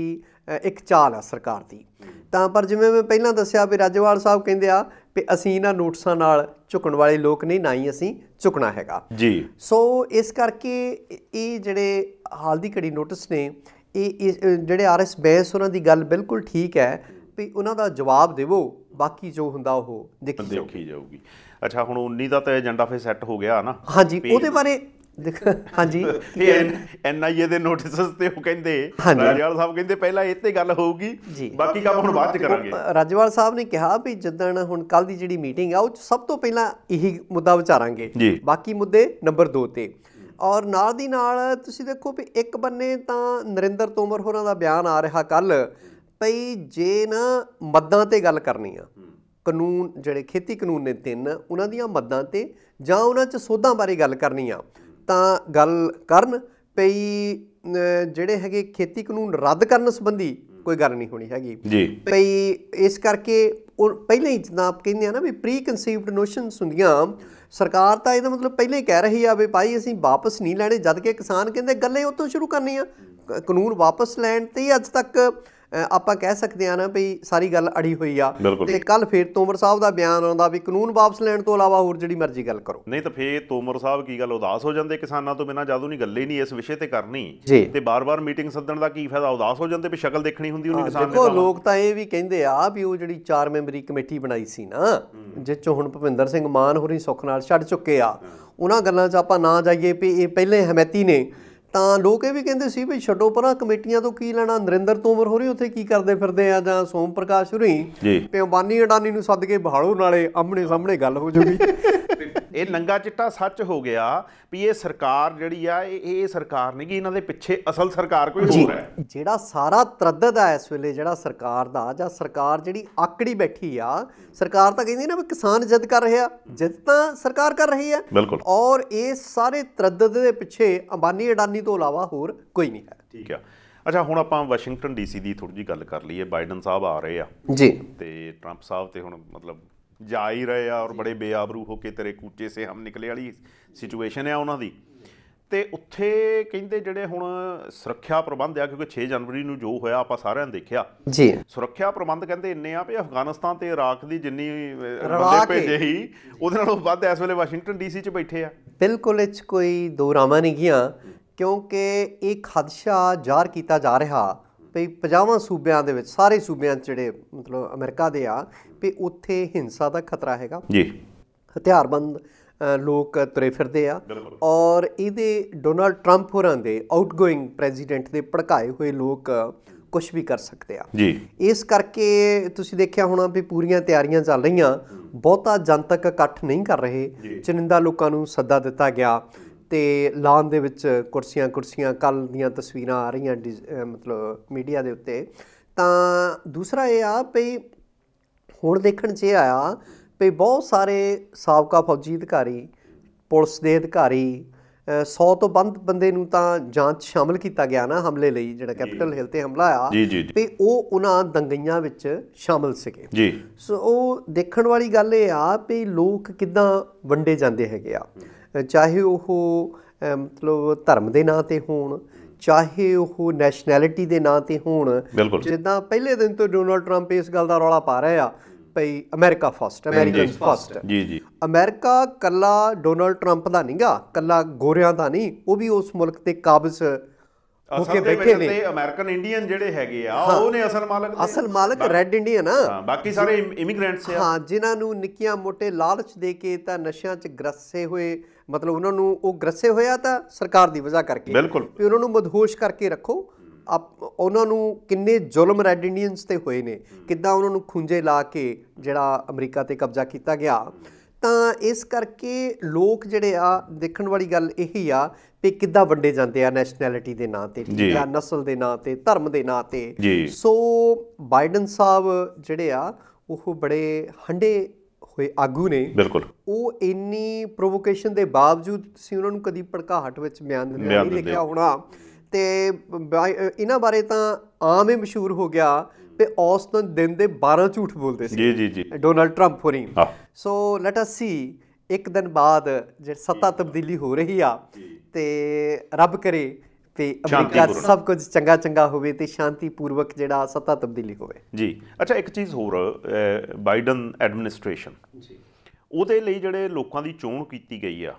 ਇੱਕ ਚਾਲ ਆ ਸਰਕਾਰ ਦੀ ਤਾਂ ਪਰ ਜਿਵੇਂ ਮੈਂ ਪਹਿਲਾਂ ਦੱਸਿਆ ਵੀ ਰਾਜਵਾਲ ਸਾਹਿਬ ਕਹਿੰਦੇ ਆ ਵੀ ਅਸੀਂ ਇਹਨਾਂ ਨੋਟਿਸਾਂ ਨਾਲ ਝੁਕਣ ਵਾਲੇ ਲੋਕ ਨਹੀਂ ਨਾ ਹੀ ਅਸੀਂ ਝੁਕਣਾ ਹੈਗਾ ਜੀ ਸੋ ਇਸ ਕਰਕੇ ਇਹ ਜਿਹੜੇ ਹਾਲ ਦੀ ਘੜੀ ਨੋਟਿਸ ਨੇ ਇਹ ਜਿਹੜੇ ਆਰਐਸ ਬੈਸ ਉਹਨਾਂ ਦੀ ਗੱਲ ਬਿਲਕੁਲ ਠੀਕ ਹੈ ਵੀ ਉਹਨਾਂ ਦਾ ਜਵਾਬ ਦੇਵੋ ਬਾਕੀ ਜੋ ਹੁੰਦਾ ਉਹ ਦੇਖੀ ਜਾਊਗੀ ਅੱਛਾ ਹੁਣ 19 ਦਾ ਤਾਂ ਏਜੰਡਾ ਫੇ ਸੈੱਟ ਹੋ ਗਿਆ ਨਾ ਹਾਂਜੀ ਉਹਦੇ ਬਾਰੇ ਹਾਂਜੀ ਐਨਆਈਏ ਦੇ ਨੋਟਿਸਸ ਤੇ ਉਹ ਕਹਿੰਦੇ ਰਾਜਵਾਲ ਸਾਹਿਬ ਕਹਿੰਦੇ ਪਹਿਲਾਂ ਇਹ ਤੇ ਗੱਲ ਹੋਊਗੀ ਬਾਕੀ ਕੰਮ ਹੁਣ ਬਾਅਦ ਚ ਕਰਾਂਗੇ ਰਾਜਵਾਲ ਸਾਹਿਬ ਨੇ ਕਿਹਾ ਵੀ ਜਦੋਂ ਹੁਣ ਕੱਲ ਦੀ ਜਿਹੜੀ ਮੀਟਿੰਗ ਆ ਉਹ ਸਭ ਤੋਂ ਪਹਿਲਾਂ ਇਹੀ ਮੁੱਦਾ ਵਿਚਾਰਾਂਗੇ ਬਾਕੀ ਮੁੱਦੇ ਨੰਬਰ 2 ਤੇ ਔਰ ਨਾਲ ਦੀ ਨਾਲ ਤੁਸੀਂ ਦੇਖੋ ਵੀ ਇੱਕ ਬੰਨੇ ਤਾਂ ਨਰਿੰਦਰ ਤੋਮਰ ਹੋਰਾਂ ਦਾ ਬਿਆਨ ਆ ਰਿਹਾ ਕੱਲ ਪਈ ਜੇ ਨਾ ਮੱਦਾਂ ਤੇ ਗੱਲ ਕਰਨੀ ਆ ਕਾਨੂੰਨ ਜਿਹੜੇ ਖੇਤੀ ਕਾਨੂੰਨ ਨੇ ਤਿੰਨ ਉਹਨਾਂ ਦੀਆਂ ਮੱਦਾਂ ਤੇ ਜਾਂ ਉਹਨਾਂ 'ਚ ਸੋਧਾਂ ਬਾਰੇ ਗੱਲ ਕਰਨੀ ਆ ਤਾਂ ਗੱਲ ਕਰਨ ਪਈ ਜਿਹੜੇ ਹੈਗੇ ਖੇਤੀ ਕਾਨੂੰਨ ਰੱਦ ਕਰਨ ਸੰਬੰਧੀ ਕੋਈ ਗੱਲ ਨਹੀਂ ਹੋਣੀ ਹੈਗੀ ਜੀ ਪਈ ਇਸ ਕਰਕੇ ਉਹ ਪਹਿਲਾਂ ਹੀ ਜਨਾਬ ਕਹਿੰਦੇ ਆ ਨਾ ਵੀ ਪ੍ਰੀ ਕਨਸੀਵਡ ਨੋਸ਼ਨਸ ਹੁੰਦੀਆਂ ਸਰਕਾਰ ਤਾਂ ਇਹਦਾ ਮਤਲਬ ਪਹਿਲਾਂ ਹੀ ਕਹਿ ਰਹੀ ਆ ਵੀ ਭਾਈ ਅਸੀਂ ਵਾਪਸ ਨਹੀਂ ਲੈਣੇ ਜਦ ਕਿ ਕਿਸਾਨ ਕਹਿੰਦੇ ਗੱਲੇ ਉਤੋਂ ਸ਼ੁਰੂ ਕਰਨੀ ਆ ਕਾਨੂੰਨ ਵਾਪਸ ਲੈਣ ਤੇ ਅੱਜ ਤੱਕ ਆਪਾਂ ਕਹਿ ਸਕਦੇ ਆ ਨਾ ਵੀ ਸਾਰੀ ਗੱਲ ਅੜੀ ਹੋਈ ਆ ਤੇ ਕੱਲ ਫੇਰ ਤੋਮਰ ਸਾਹਿਬ ਦਾ ਬਿਆਨ ਆਉਂਦਾ ਵੀ ਕਾਨੂੰਨ ਵਾਪਸ ਲੈਣ ਤੋਂ ਇਲਾਵਾ ਹੋਰ ਜਿਹੜੀ ਮਰਜ਼ੀ ਗੱਲ ਕਰੋ ਨਹੀਂ ਤਾਂ ਫੇਰ ਤੋਮਰ ਸਾਹਿਬ ਕੀ ਗੱਲ ਉਦਾਸ ਹੋ ਜਾਂਦੇ ਕਿਸਾਨਾਂ ਤੋਂ ਬਿਨਾ ਜਾਦੂ ਨਹੀਂ ਗੱਲੇ ਨਹੀਂ ਇਸ ਵਿਸ਼ੇ ਤੇ ਕਰਨੀ ਤੇ ਬਾਰ-ਬਾਰ ਮੀਟਿੰਗ ਸੱਦਣ ਦਾ ਕੀ ਫਾਇਦਾ ਉਦਾਸ ਹੋ ਜਾਂਦੇ ਵੀ ਸ਼ਕਲ ਦੇਖਣੀ ਹੁੰਦੀ ਉਹਨੇ ਕਿਸਾਨ ਦੇਖੋ ਲੋਕ ਤਾਂ ਇਹ ਵੀ ਕਹਿੰਦੇ ਆ ਵੀ ਉਹ ਜਿਹੜੀ 4 ਮੈਂਬਰੀ ਕਮੇਟੀ ਬਣਾਈ ਸੀ ਨਾ ਜਿਸ ਚ ਹੁਣ ਭਵਿੰਦਰ ਸਿੰਘ ਮਾਨ ਹੋਰੀ ਸੁਖ ਨਾਲ ਛੱਡ ਚੁੱਕੇ ਆ ਉਹਨਾਂ ਗੱਲਾਂ 'ਚ ਆਪਾਂ ਨਾ ਜਾਈਏ ਵੀ ਇਹ ਪਹਿਲੇ ਹਮੈਤੀ ਨੇ ਤਾਂ ਲੋਕ ਇਹ ਵੀ ਕਹਿੰਦੇ ਸੀ ਵੀ ਛੱਡੋ ਪਰਾਂ ਕਮੇਟੀਆਂ ਤੋਂ ਕੀ ਲੈਣਾ ਨਰਿੰਦਰ ਤੋਮਰ ਹੋਰੀ ਉੱਥੇ ਕੀ ਕਰਦੇ ਫਿਰਦੇ ਆ ਜਾਂ ਸੋਮ ਪ੍ਰਕਾਸ਼ ਹੋਰੀ ਤੇ ਅੰਬਾਨੀ ਅਡਾਨੀ ਨੂੰ ਸੱਦ ਕੇ ਬਹਾਲੋ ਨਾਲੇ ਆਮਣੇ ਸਾਹਮਣੇ ਗੱਲ ਹੋ ਜੂਗੀ [LAUGHS] ਇਹ ਨੰਗਾ ਚਿੱਟਾ ਸੱਚ ਹੋ ਗਿਆ ਵੀ ਇਹ ਸਰਕਾਰ ਜਿਹੜੀ ਆ ਇਹ ਇਹ ਸਰਕਾਰ ਨਹੀਂ ਕਿ ਇਹਨਾਂ ਦੇ ਪਿੱਛੇ ਅਸਲ ਸਰਕਾਰ ਕੋਈ ਹੋਰ ਹੈ ਜਿਹੜਾ ਸਾਰਾ ਤਰਦਦ ਆ ਇਸ ਵੇਲੇ ਜਿਹੜਾ ਸਰਕਾਰ ਦਾ ਜਾਂ ਸਰਕਾਰ ਜਿਹੜੀ ਆਕੜੀ ਬੈਠੀ ਆ ਸਰਕਾਰ ਤਾਂ ਕਹਿੰਦੀ ਨਾ ਵੀ ਕਿਸਾਨ ਜਿੱਦ ਕਰ ਰਿਹਾ ਜਿੱਦ ਤਾਂ ਸਰਕਾਰ ਕਰ ਰਹੀ ਹੈ ਔਰ ਇਹ ਸਾਰੇ ਤਰਦਦ ਦੇ ਪਿੱਛੇ ਅੰਬਾਨੀ ਅਡਾਨੀ ਗਾਂਧੀ ਤੋਂ ਇਲਾਵਾ ਹੋਰ ਕੋਈ ਨਹੀਂ ਹੈ ਠੀਕ ਆ ਅੱਛਾ ਹੁਣ ਆਪਾਂ ਵਾਸ਼ਿੰਗਟਨ ਡੀਸੀ ਦੀ ਥੋੜੀ ਜੀ ਗੱਲ ਕਰ ਲਈਏ ਬਾਈਡਨ ਸਾਹਿਬ ਆ ਰਹੇ ਆ ਜੀ ਤੇ ਟਰੰਪ ਸਾਹਿਬ ਤੇ ਹੁਣ ਮਤਲਬ ਜਾ ਹੀ ਰਹੇ ਆ ਔਰ ਬੜੇ ਬੇਆਬਰੂ ਹੋ ਕੇ ਤੇਰੇ ਕੂਚੇ ਸੇ ਹਮ ਨਿਕਲੇ ਵਾਲੀ ਸਿਚੁਏਸ਼ਨ ਆ ਉਹਨਾਂ ਦੀ ਤੇ ਉੱਥੇ ਕਹਿੰਦੇ ਜਿਹੜੇ ਹੁਣ ਸੁਰੱਖਿਆ ਪ੍ਰਬੰਧ ਆ ਕਿਉਂਕਿ 6 ਜਨਵਰੀ ਨੂੰ ਜੋ ਹੋਇਆ ਆਪਾਂ ਸਾਰਿਆਂ ਨੇ ਦੇਖਿਆ ਜੀ ਸੁਰੱਖਿਆ ਪ੍ਰਬੰਧ ਕਹਿੰਦੇ ਇੰਨੇ ਆ ਵੀ ਅਫਗਾਨਿਸਤਾਨ ਤੇ ਇਰਾਕ ਦੀ ਜਿੰਨੀ ਬੰਦੇ ਭੇਜੇ ਹੀ ਉਹਦੇ ਨਾਲੋਂ ਵੱਧ ਇਸ ਵੇਲੇ ਵਾਸ਼ਿੰਗਟਨ ਡੀਸੀ 'ਚ ਬੈਠੇ ਆ ਬਿਲਕੁਲ ਇਹ 'ਚ ਕੋਈ ਦੋ ਰਾਮਾ ਨਹੀਂ ਗਿਆ ਕਿਉਂਕਿ ਇਹ ਖਦਸ਼ਾ ਜ਼ਾਹਰ ਕੀਤਾ ਜਾ ਰਿਹਾ ਵੀ 50 ਸੂਬਿਆਂ ਦੇ ਵਿੱਚ ਸਾਰੇ ਸੂਬਿਆਂ ਜਿਹੜੇ ਮਤਲਬ ਅਮਰੀਕਾ ਦੇ ਆ ਵੀ ਉੱਥੇ ਹਿੰਸਾ ਦਾ ਖਤਰਾ ਹੈਗਾ ਜੀ ਹਥਿਆਰਬੰਦ ਲੋਕ ਤੁਰੇ ਫਿਰਦੇ ਆ ਔਰ ਇਹਦੇ ਡੋਨਲਡ 트ੰਪ ਹੋਰਾਂ ਦੇ ਆਊਟਗoing ਪ੍ਰੈਜ਼ੀਡੈਂਟ ਦੇ ਭੜਕਾਏ ਹੋਏ ਲੋਕ ਕੁਝ ਵੀ ਕਰ ਸਕਦੇ ਆ ਜੀ ਇਸ ਕਰਕੇ ਤੁਸੀਂ ਦੇਖਿਆ ਹੋਣਾ ਵੀ ਪੂਰੀਆਂ ਤਿਆਰੀਆਂ ਚੱਲ ਰਹੀਆਂ ਬਹੁਤਾ ਜਨਤਕ ਇਕੱਠ ਨਹੀਂ ਕਰ ਰਹੇ ਚਿੰਦਾ ਲੋਕਾਂ ਨੂੰ ਸੱਦਾ ਦਿੱਤਾ ਗਿਆ ਤੇ ਲਾਨ ਦੇ ਵਿੱਚ ਕੁਰਸੀਆਂ ਕੁਰਸੀਆਂ ਕੱਲ ਦੀਆਂ ਤਸਵੀਰਾਂ ਆ ਰਹੀਆਂ ਮਤਲਬ ਮੀਡੀਆ ਦੇ ਉੱਤੇ ਤਾਂ ਦੂਸਰਾ ਇਹ ਆ ਵੀ ਹੁਣ ਦੇਖਣ 'ਚ ਆਇਆ ਵੀ ਬਹੁਤ ਸਾਰੇ ਸਾਬਕਾ ਫੌਜੀ ਅਧਿਕਾਰੀ ਪੁਲਿਸ ਦੇ ਅਧਿਕਾਰੀ 100 ਤੋਂ ਵੱਧ ਬੰਦੇ ਨੂੰ ਤਾਂ ਜਾਂਚ ਸ਼ਾਮਲ ਕੀਤਾ ਗਿਆ ਨਾ ਹਮਲੇ ਲਈ ਜਿਹੜਾ ਕੈਪੀਟਲ ਹਿਲ ਤੇ ਹਮਲਾ ਆ ਤੇ ਉਹ ਉਹਨਾਂ ਦੰਗਈਆਂ ਵਿੱਚ ਸ਼ਾਮਲ ਸੀਗੇ ਜੀ ਸੋ ਉਹ ਦੇਖਣ ਵਾਲੀ ਗੱਲ ਇਹ ਆ ਵੀ ਲੋਕ ਕਿਦਾਂ ਵੰਡੇ ਜਾਂਦੇ ਹੈਗੇ ਆ ਚਾਹੇ ਉਹ ਮਤਲਬ ਧਰਮ ਦੇ ਨਾਂ ਤੇ ਹੋਣ ਚਾਹੇ ਉਹ ਨੈਸ਼ਨੈਲਿਟੀ ਦੇ ਨਾਂ ਤੇ ਹੋਣ ਜਿੱਦਾਂ ਪਹਿਲੇ ਦਿਨ ਤੋਂ ਡੋਨਲਡ ਟਰੰਪ ਇਸ ਗੱਲ ਦਾ ਰੌਲਾ ਪਾ ਰਿਹਾ ਆ ਭਈ ਅਮਰੀਕਾ ਫਸਟ ਅਮਰੀਕਨਸ ਫਸਟ ਜੀ ਜੀ ਅਮਰੀਕਾ ਕੱਲਾ ਡੋਨਲਡ ਟਰੰਪ ਦਾ ਨਹੀਂਗਾ ਕੱਲਾ ਗੋਰਿਆਂ ਦਾ ਨਹੀਂ ਉਹ ਵੀ ਉਸ ਮੁਲਕ ਤੇ ਕਾਬਜ਼ ਉਹਕੇ ਕੇ ਬੈਠੇ ਨੇ ਤੇ ਅਮਰੀਕਨ ਇੰਡੀਅਨ ਜਿਹੜੇ ਹੈਗੇ ਆ ਉਹ ਨੇ ਅਸਲ ਮਾਲਕ ਅਸਲ ਮਾਲਕ ਰੈੱਡ ਇੰਡੀਅਨ ਆ ਬਾਕੀ ਸਾਰੇ ਇਮੀਗ੍ਰੈਂਟਸ ਆ ਹਾਂ ਜਿਨ੍ਹਾਂ ਨੂੰ ਨਿੱਕੀਆਂ ਮੋਟੇ ਲਾਲਚ ਦੇ ਕੇ ਤਾਂ ਨਸ਼ਿਆਂ 'ਚ ਗਰਸੇ ਹੋਏ ਮਤਲਬ ਉਹਨਾਂ ਨੂੰ ਉਹ ਗਰਸੇ ਹੋਇਆ ਤਾਂ ਸਰਕਾਰ ਦੀ ਵਜ੍ਹਾ ਕਰਕੇ ਵੀ ਉਹਨਾਂ ਨੂੰ ਮਦਹੋਸ਼ ਕਰਕੇ ਰੱਖੋ ਆ ਉਹਨਾਂ ਨੂੰ ਕਿੰਨੇ ਜ਼ੁਲਮ ਰੈੱਡ ਇੰਡੀਅਨਸ ਤੇ ਹੋਏ ਨੇ ਕਿੱਦਾਂ ਉਹਨਾਂ ਨੂੰ ਖੁੰਝੇ ਲਾ ਕੇ ਜਿਹੜਾ ਅਮਰੀਕਾ ਤੇ ਕਬਜ਼ਾ ਕੀਤਾ ਗਿਆ ਤਾਂ ਇਸ ਕਰਕੇ ਲੋਕ ਜਿਹੜੇ ਆ ਦੇਖਣ ਵਾਲੀ ਗੱਲ ਇਹੀ ਆ ਵੀ ਕਿੱਦਾਂ ਵੰਡੇ ਜਾਂਦੇ ਆ ਨੈਸ਼ਨੈਲਿਟੀ ਦੇ ਨਾਂ ਤੇ ਜਾਂ ਨਸਲ ਦੇ ਨਾਂ ਤੇ ਧਰਮ ਦੇ ਨਾਂ ਤੇ ਸੋ ਬਾਈਡਨ ਸਾਹਿਬ ਜਿਹੜੇ ਆ ਉਹ ਬੜੇ ਹੰਡੇ ਹੋਏ ਆਗੂ ਨੇ ਬਿਲਕੁਲ ਉਹ ਇੰਨੀ ਪ੍ਰੋਵੋਕੇਸ਼ਨ ਦੇ ਬਾਵਜੂਦ ਤੁਸੀਂ ਉਹਨਾਂ ਨੂੰ ਕਦੀ ਭੜਕਾਹਟ ਵਿੱਚ ਬਿਆਨ ਨਹੀਂ ਲਿਖਿਆ ਹੋਣਾ ਤੇ ਇਹਨਾਂ ਬਾਰੇ ਤਾਂ ਆਮ ਹੀ ਮਸ਼ਹੂਰ ਹੋ ਗਿਆ ਤੇ ਔਸਤਨ ਦਿਨ ਦੇ 12 ਝੂਠ ਬੋਲਦੇ ਸੀ ਜੀ ਜੀ ਜੀ ਡੋਨਲਡ ਟਰੰਪ ਹੋਰੀ ਸੋ ਲੈਟ ਅਸ ਸੀ ਇੱਕ ਦਿਨ ਬਾਅਦ ਜੇ ਸੱਤਾ ਤਬਦੀਲੀ ਹੋ ਰਹੀ ਆ ਤੇ ਰੱਬ ਕਰੇ ਤੇ ਅਮਰੀਕਾ ਸਭ ਕੁਝ ਚੰਗਾ ਚੰਗਾ ਹੋਵੇ ਤੇ ਸ਼ਾਂਤੀਪੂਰਵਕ ਜਿਹੜਾ ਸੱਤਾ ਤਬਦੀਲੀ ਹੋਵੇ ਜੀ ਅੱਛਾ ਇੱਕ ਚੀਜ਼ ਹੋਰ ਬਾਈਡਨ ਐਡਮਿਨਿਸਟ੍ਰੇਸ਼ਨ ਜੀ ਉਹਦੇ ਲਈ ਜਿਹੜੇ ਲੋਕਾਂ ਦੀ ਚੋਣ ਕੀਤੀ ਗਈ ਆ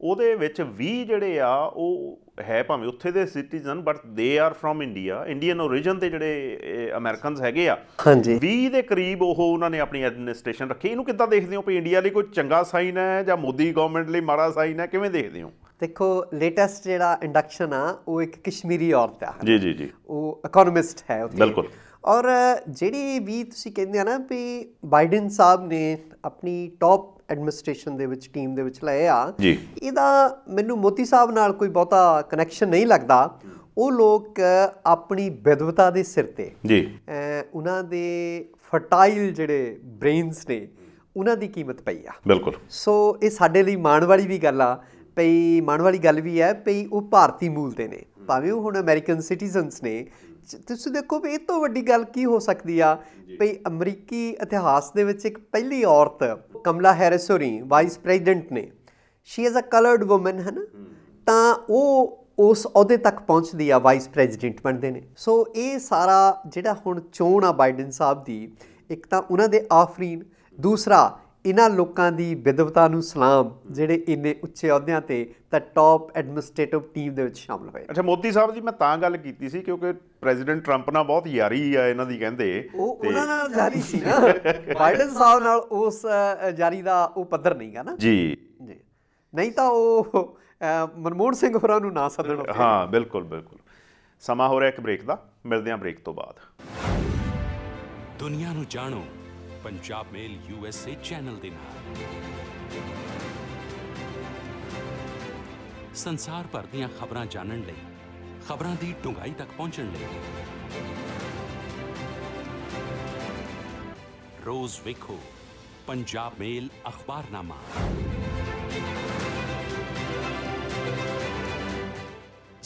ਉਹਦੇ ਵਿੱਚ 20 ਜਿਹੜੇ ਆ ਉਹ ਹੈ ਭਾਵੇਂ ਉੱਥੇ ਦੇ citizen but they are from India Indian origin ਦੇ ਜਿਹੜੇ ਅਮਰੀਕਨਸ ਹੈਗੇ ਆ ਹਾਂਜੀ 20 ਦੇ ਕਰੀਬ ਉਹ ਉਹਨਾਂ ਨੇ ਆਪਣੀ ਐਡਮਿਨਿਸਟ੍ਰੇਸ਼ਨ ਰੱਖੀ ਇਹਨੂੰ ਕਿੱਦਾਂ ਦੇਖਦੇ ਹੋ ਵੀ ਇੰਡੀਆ ਲਈ ਕੋਈ ਚੰਗਾ ਸਾਈਨ ਹੈ ਜਾਂ ਮੋਦੀ ਗਵਰਨਮੈਂਟ ਲਈ ਮਾੜਾ ਸਾਈਨ ਹੈ ਕਿਵੇਂ ਦੇਖਦੇ ਹੋ ਦੇਖੋ ਲੇਟੈਸਟ ਜਿਹੜਾ ਇੰਡਕਸ਼ਨ ਆ ਉਹ ਇੱਕ ਕਸ਼ਮੀਰੀ ਔਰਤ ਆ ਜੀ ਜੀ ਜੀ ਉਹ ਇਕਨੋਮਿਸਟ ਹੈ ਉੱਥੇ ਬਿਲਕੁਲ ਔਰ ਜਿਹੜੀ ਵੀ ਤੁਸੀਂ ਕਹਿੰਦੇ ਆ ਨਾ ਵੀ ਬਾਈਡਨ ਸਾਹਿਬ ਨੇ ਆਪਣੀ ਟੌਪ ਐਡਮਿਨਿਸਟ੍ਰੇਸ਼ਨ ਦੇ ਵਿੱਚ ਟੀਮ ਦੇ ਵਿੱਚ ਲਏ ਆ ਇਹਦਾ ਮੈਨੂੰ ਮੋਤੀ ਸਾਹਿਬ ਨਾਲ ਕੋਈ ਬਹੁਤਾ ਕਨੈਕਸ਼ਨ ਨਹੀਂ ਲੱਗਦਾ ਉਹ ਲੋਕ ਆਪਣੀ ਵਿਦਵਤਾ ਦੇ ਸਿਰ ਤੇ ਜੀ ਉਹਨਾਂ ਦੇ ਫਰਟਾਈਲ ਜਿਹੜੇ ਬ੍ਰੇਨਸ ਨੇ ਉਹਨਾਂ ਦੀ ਕੀਮਤ ਪਈ ਆ ਬਿਲਕੁਲ ਸੋ ਇਹ ਸਾਡੇ ਲਈ ਮਾਣ ਵਾਲੀ ਵੀ ਗੱਲ ਆ ਪਈ ਮਾਣ ਵਾਲੀ ਗੱਲ ਵੀ ਹੈ ਪਈ ਉਹ ਭਾਰਤੀ ਮੂਲ ਦੇ ਨੇ ਭਾਵੇਂ ਉਹ ਹੁਣ ਅਮਰੀਕਨ ਸਿਟੀਜ਼ਨਸ ਨੇ ਤੁਸੀਂ ਦੇਖੋ ਵੀ ਇਹ ਤੋਂ ਵੱਡੀ ਗੱਲ ਕੀ ਹੋ ਸਕਦੀ ਆ ਭਈ ਅਮਰੀਕੀ ਇਤਿਹਾਸ ਦੇ ਵਿੱਚ ਇੱਕ ਪਹਿਲੀ ਔਰਤ ਕਮਲਾ ਹੈਰਿਸ ਹੋਰੀ ਵਾਈਸ ਪ੍ਰੈਜ਼ੀਡੈਂਟ ਨੇ she is a coloured woman ਹੈ ਨਾ ਤਾਂ ਉਹ ਉਸ ਅਹੁਦੇ ਤੱਕ ਪਹੁੰਚਦੀ ਆ ਵਾਈਸ ਪ੍ਰੈਜ਼ੀਡੈਂਟ ਬਣਦੇ ਨੇ ਸੋ ਇਹ ਸਾਰਾ ਜਿਹੜਾ ਹੁਣ ਚੋਣ ਆ ਬਾਈਡਨ ਸਾਹਿਬ ਦੀ ਇੱਕ ਤਾਂ ਉਹਨਾਂ ਦੇ ਆਫਰੀਨ ਦੂਸਰਾ ਇਹਨਾਂ ਲੋਕਾਂ ਦੀ ਵਿਦਵਤਾ ਨੂੰ ਸਲਾਮ ਜਿਹੜੇ ਇੰਨੇ ਉੱਚੇ ਅਹੁਦਿਆਂ ਤੇ ਤਾਂ ਟੌਪ ਐਡਮਿਨਿਸਟ੍ਰੇਟਿਵ ਟੀਮ ਦੇ ਵਿੱਚ ਸ਼ਾਮਲ ਹੋਏ ਅੱਛਾ ਮੋਦੀ ਸਾਹਿਬ ਜੀ ਮੈਂ ਤਾਂ ਗੱਲ ਕੀਤੀ ਸੀ ਕਿਉਂਕਿ ਪ੍ਰੈਜ਼ੀਡੈਂਟ ਟਰੰਪ ਨਾਲ ਬਹੁਤ ਯਾਰੀ ਆ ਇਹਨਾਂ ਦੀ ਕਹਿੰਦੇ ਉਹ ਉਹਨਾਂ ਨਾਲ ਯਾਰੀ ਸੀ ਨਾ ਬਾਈਡਨ ਸਾਹਿਬ ਨਾਲ ਉਸ ਯਾਰੀ ਦਾ ਉਹ ਪੱਧਰ ਨਹੀਂਗਾ ਨਾ ਜੀ ਜੀ ਨਹੀਂ ਤਾਂ ਉਹ ਮਨਮੋਹਨ ਸਿੰਘ ਹੋਰਾਂ ਨੂੰ ਨਾ ਸੱਦਣ ਹਾਂ ਬਿਲਕੁਲ ਬਿਲਕੁਲ ਸਮਾਂ ਹੋ ਰਿਹਾ ਇੱਕ ਬ੍ਰੇਕ ਦਾ ਮਿਲਦੇ ਹਾਂ ਬ੍ਰੇਕ ਤੋਂ ਬਾਅਦ ਦੁਨੀਆ ਨੂੰ ਜਾਣੋ पंजाब मेल यूएसए चैनल देना संसार भर ਦੀਆਂ ਖਬਰਾਂ ਜਾਣਨ ਲਈ ਖਬਰਾਂ ਦੀ ਡੂੰਘਾਈ ਤੱਕ ਪਹੁੰਚਣ ਲਈ ਰੋਜ਼ ਵੇਖੋ पंजाब मेल अखबारनामा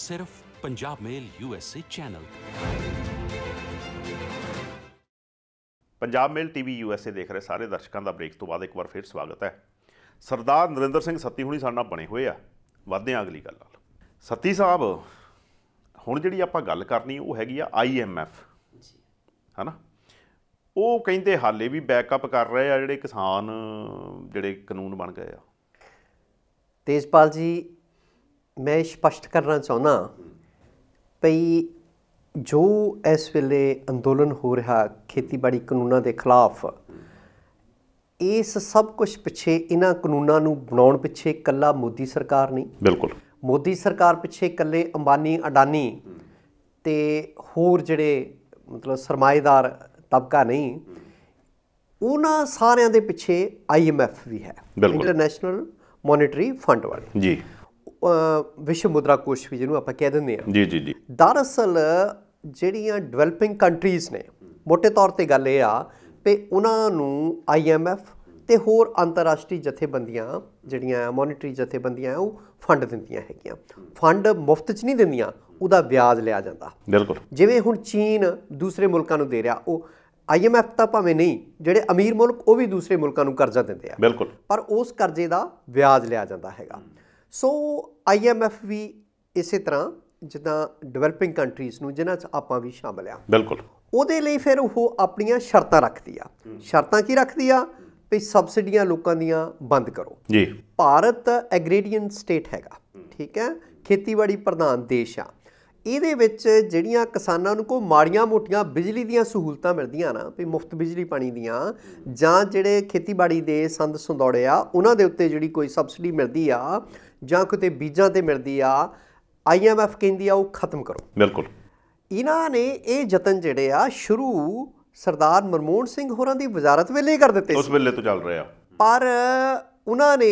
सिर्फ Punjab mail USA channel Punjab mail TV USA ਦੇਖ ਰਹੇ ਸਾਰੇ ਦਰਸ਼ਕਾਂ ਦਾ ਬ੍ਰੇਕ ਤੋਂ ਬਾਅਦ ਇੱਕ ਵਾਰ ਫਿਰ ਸਵਾਗਤ ਹੈ ਸਰਦਾਰ ਨਰਿੰਦਰ ਸਿੰਘ ਸੱਤੀ ਹੁਣੀ ਸਾਡੇ ਨਾਲ ਬਣੇ ਹੋਏ ਆ ਵਧਦੇ ਆ ਅਗਲੀ ਗੱਲ ਨਾਲ ਸੱਤੀ ਸਾਹਿਬ ਹੁਣ ਜਿਹੜੀ ਆਪਾਂ ਗੱਲ ਕਰਨੀ ਉਹ ਹੈਗੀ ਆ ਆਈਐਮਐਫ ਜੀ ਹੈਨਾ ਉਹ ਕਹਿੰਦੇ ਹਾਲੇ ਵੀ ਬੈਕਅਪ ਕਰ ਰਹੇ ਆ ਜਿਹੜੇ ਕਿਸਾਨ ਜਿਹੜੇ ਕਾਨੂੰਨ ਬਣ ਗਏ ਆ ਤੇਜਪਾਲ ਜੀ ਮੈਂ ਸਪਸ਼ਟ ਕਰਨਾ ਚਾਹੁੰਦਾ ਪਈ ਜੋ ਇਸ ਵੇਲੇ ਅੰਦੋਲਨ ਹੋ ਰਿਹਾ ਖੇਤੀਬਾੜੀ ਕਾਨੂੰਨਾਂ ਦੇ ਖਿਲਾਫ ਇਸ ਸਭ ਕੁਝ ਪਿੱਛੇ ਇਹਨਾਂ ਕਾਨੂੰਨਾਂ ਨੂੰ ਬਣਾਉਣ ਪਿੱਛੇ ਕੱਲਾ ਮੋਦੀ ਸਰਕਾਰ ਨਹੀਂ ਬਿਲਕੁਲ ਮੋਦੀ ਸਰਕਾਰ ਪਿੱਛੇ ਕੱਲੇ ਅੰਬਾਨੀ ਅਡਾਨੀ ਤੇ ਹੋਰ ਜਿਹੜੇ ਮਤਲਬ ਸਰਮਾਇਦਾਰ ਤਬਕਾ ਨਹੀਂ ਉਹਨਾਂ ਸਾਰਿਆਂ ਦੇ ਪਿੱਛੇ ਆਈਐਮਐਫ ਵੀ ਹੈ ਇੰਟਰਨੈਸ਼ਨਲ ਮੋਨਿਟਰੀ ਫੰਡ ਵਾਲੇ ਜੀ ਵਿਸ਼ਵ ਮੁਦਰਾ ਕੋਸ਼ ਵੀ ਜਿਹਨੂੰ ਆਪਾਂ ਕਹਿ ਦਿੰਦੇ ਆ ਜੀ ਜੀ ਜੀ ਦਰਅਸਲ ਜਿਹੜੀਆਂ ਡਿਵੈਲਪਿੰਗ ਕੰਟਰੀਜ਼ ਨੇ ਮੋٹے ਤੌਰ ਤੇ ਗੱਲ ਇਹ ਆ ਤੇ ਉਹਨਾਂ ਨੂੰ ਆਈਐਮਐਫ ਤੇ ਹੋਰ ਅੰਤਰਰਾਸ਼ਟਰੀ ਜਥੇਬੰਦੀਆਂ ਜਿਹੜੀਆਂ ਮੋਨਿਟਰੀ ਜਥੇਬੰਦੀਆਂ ਉਹ ਫੰਡ ਦਿੰਦੀਆਂ ਹੈਗੀਆਂ ਫੰਡ ਮੁਫਤ 'ਚ ਨਹੀਂ ਦਿੰਦੀਆਂ ਉਹਦਾ ਵਿਆਜ ਲਿਆ ਜਾਂਦਾ ਬਿਲਕੁਲ ਜਿਵੇਂ ਹੁਣ ਚੀਨ ਦੂਸਰੇ ਮੁਲਕਾਂ ਨੂੰ ਦੇ ਰਿਹਾ ਉਹ ਆਈਐਮਐਫ ਤਾਂ ਭਾਵੇਂ ਨਹੀਂ ਜਿਹੜੇ ਅਮੀਰ ਮੁਲਕ ਉਹ ਵੀ ਦੂਸਰੇ ਮੁਲਕਾਂ ਨੂੰ ਕਰਜ਼ਾ ਦਿੰਦੇ ਆ ਬਿਲਕੁਲ ਪਰ ਉਸ ਕਰਜ਼ੇ ਦਾ ਵਿਆਜ ਲਿਆ ਜਾਂਦਾ ਹੈਗਾ ਸੋ ਆਈਐਮਐਫ ਵੀ ਇਸੇ ਤਰ੍ਹਾਂ ਜਿੱਦਾਂ ਡਿਵੈਲਪਿੰਗ ਕੰਟਰੀਜ਼ ਨੂੰ ਜਿਨ੍ਹਾਂ 'ਚ ਆਪਾਂ ਵੀ ਸ਼ਾਮਲ ਆ ਬਿਲਕੁਲ ਉਹਦੇ ਲਈ ਫਿਰ ਉਹ ਆਪਣੀਆਂ ਸ਼ਰਤਾਂ ਰੱਖਦੀ ਆ ਸ਼ਰਤਾਂ ਕੀ ਰੱਖਦੀ ਆ ਵੀ ਸਬਸਿਡੀਆਂ ਲੋਕਾਂ ਦੀਆਂ ਬੰਦ ਕਰੋ ਜੀ ਭਾਰਤ ਐਗਰੀਡੀਅਨ ਸਟੇਟ ਹੈਗਾ ਠੀਕ ਹੈ ਖੇਤੀਬਾੜੀ ਪ੍ਰਧਾਨ ਦੇਸ਼ ਆ ਇਹਦੇ ਵਿੱਚ ਜਿਹੜੀਆਂ ਕਿਸਾਨਾਂ ਨੂੰ ਕੋ ਮਾੜੀਆਂ ਮੋਟੀਆਂ ਬਿਜਲੀ ਦੀਆਂ ਸਹੂਲਤਾਂ ਮਿਲਦੀਆਂ ਨਾ ਵੀ ਮੁਫਤ ਬਿਜਲੀ ਪਾਣੀ ਦੀਆਂ ਜਾਂ ਜਿਹੜੇ ਖੇਤੀਬਾੜੀ ਦੇ ਸੰਦ ਸੰਦੌੜੇ ਆ ਉਹਨਾਂ ਦੇ ਉੱਤੇ ਜਿਹੜੀ ਕੋਈ ਸਬਸਿਡੀ ਮਿਲਦੀ ਆ ਜਾਂ ਕਿਤੇ ਬੀਜਾਂ ਤੇ ਮਿਲਦੀ ਆ ਆਈਐਮਐਫ ਕਹਿੰਦੀ ਆ ਉਹ ਖਤਮ ਕਰੋ ਬਿਲਕੁਲ ਇਹਨਾਂ ਨੇ ਇਹ ਯਤਨ ਜਿਹੜੇ ਆ ਸ਼ੁਰੂ ਸਰਦਾਰ ਮਰਮੋਹਨ ਸਿੰਘ ਹੋਰਾਂ ਦੀ ਵਜ਼ਾਰਤ ਵੇਲੇ ਕਰ ਦਿੱਤੇ ਉਸ ਵੇਲੇ ਤੋਂ ਚੱਲ ਰਿਹਾ ਪਰ ਉਹਨਾਂ ਨੇ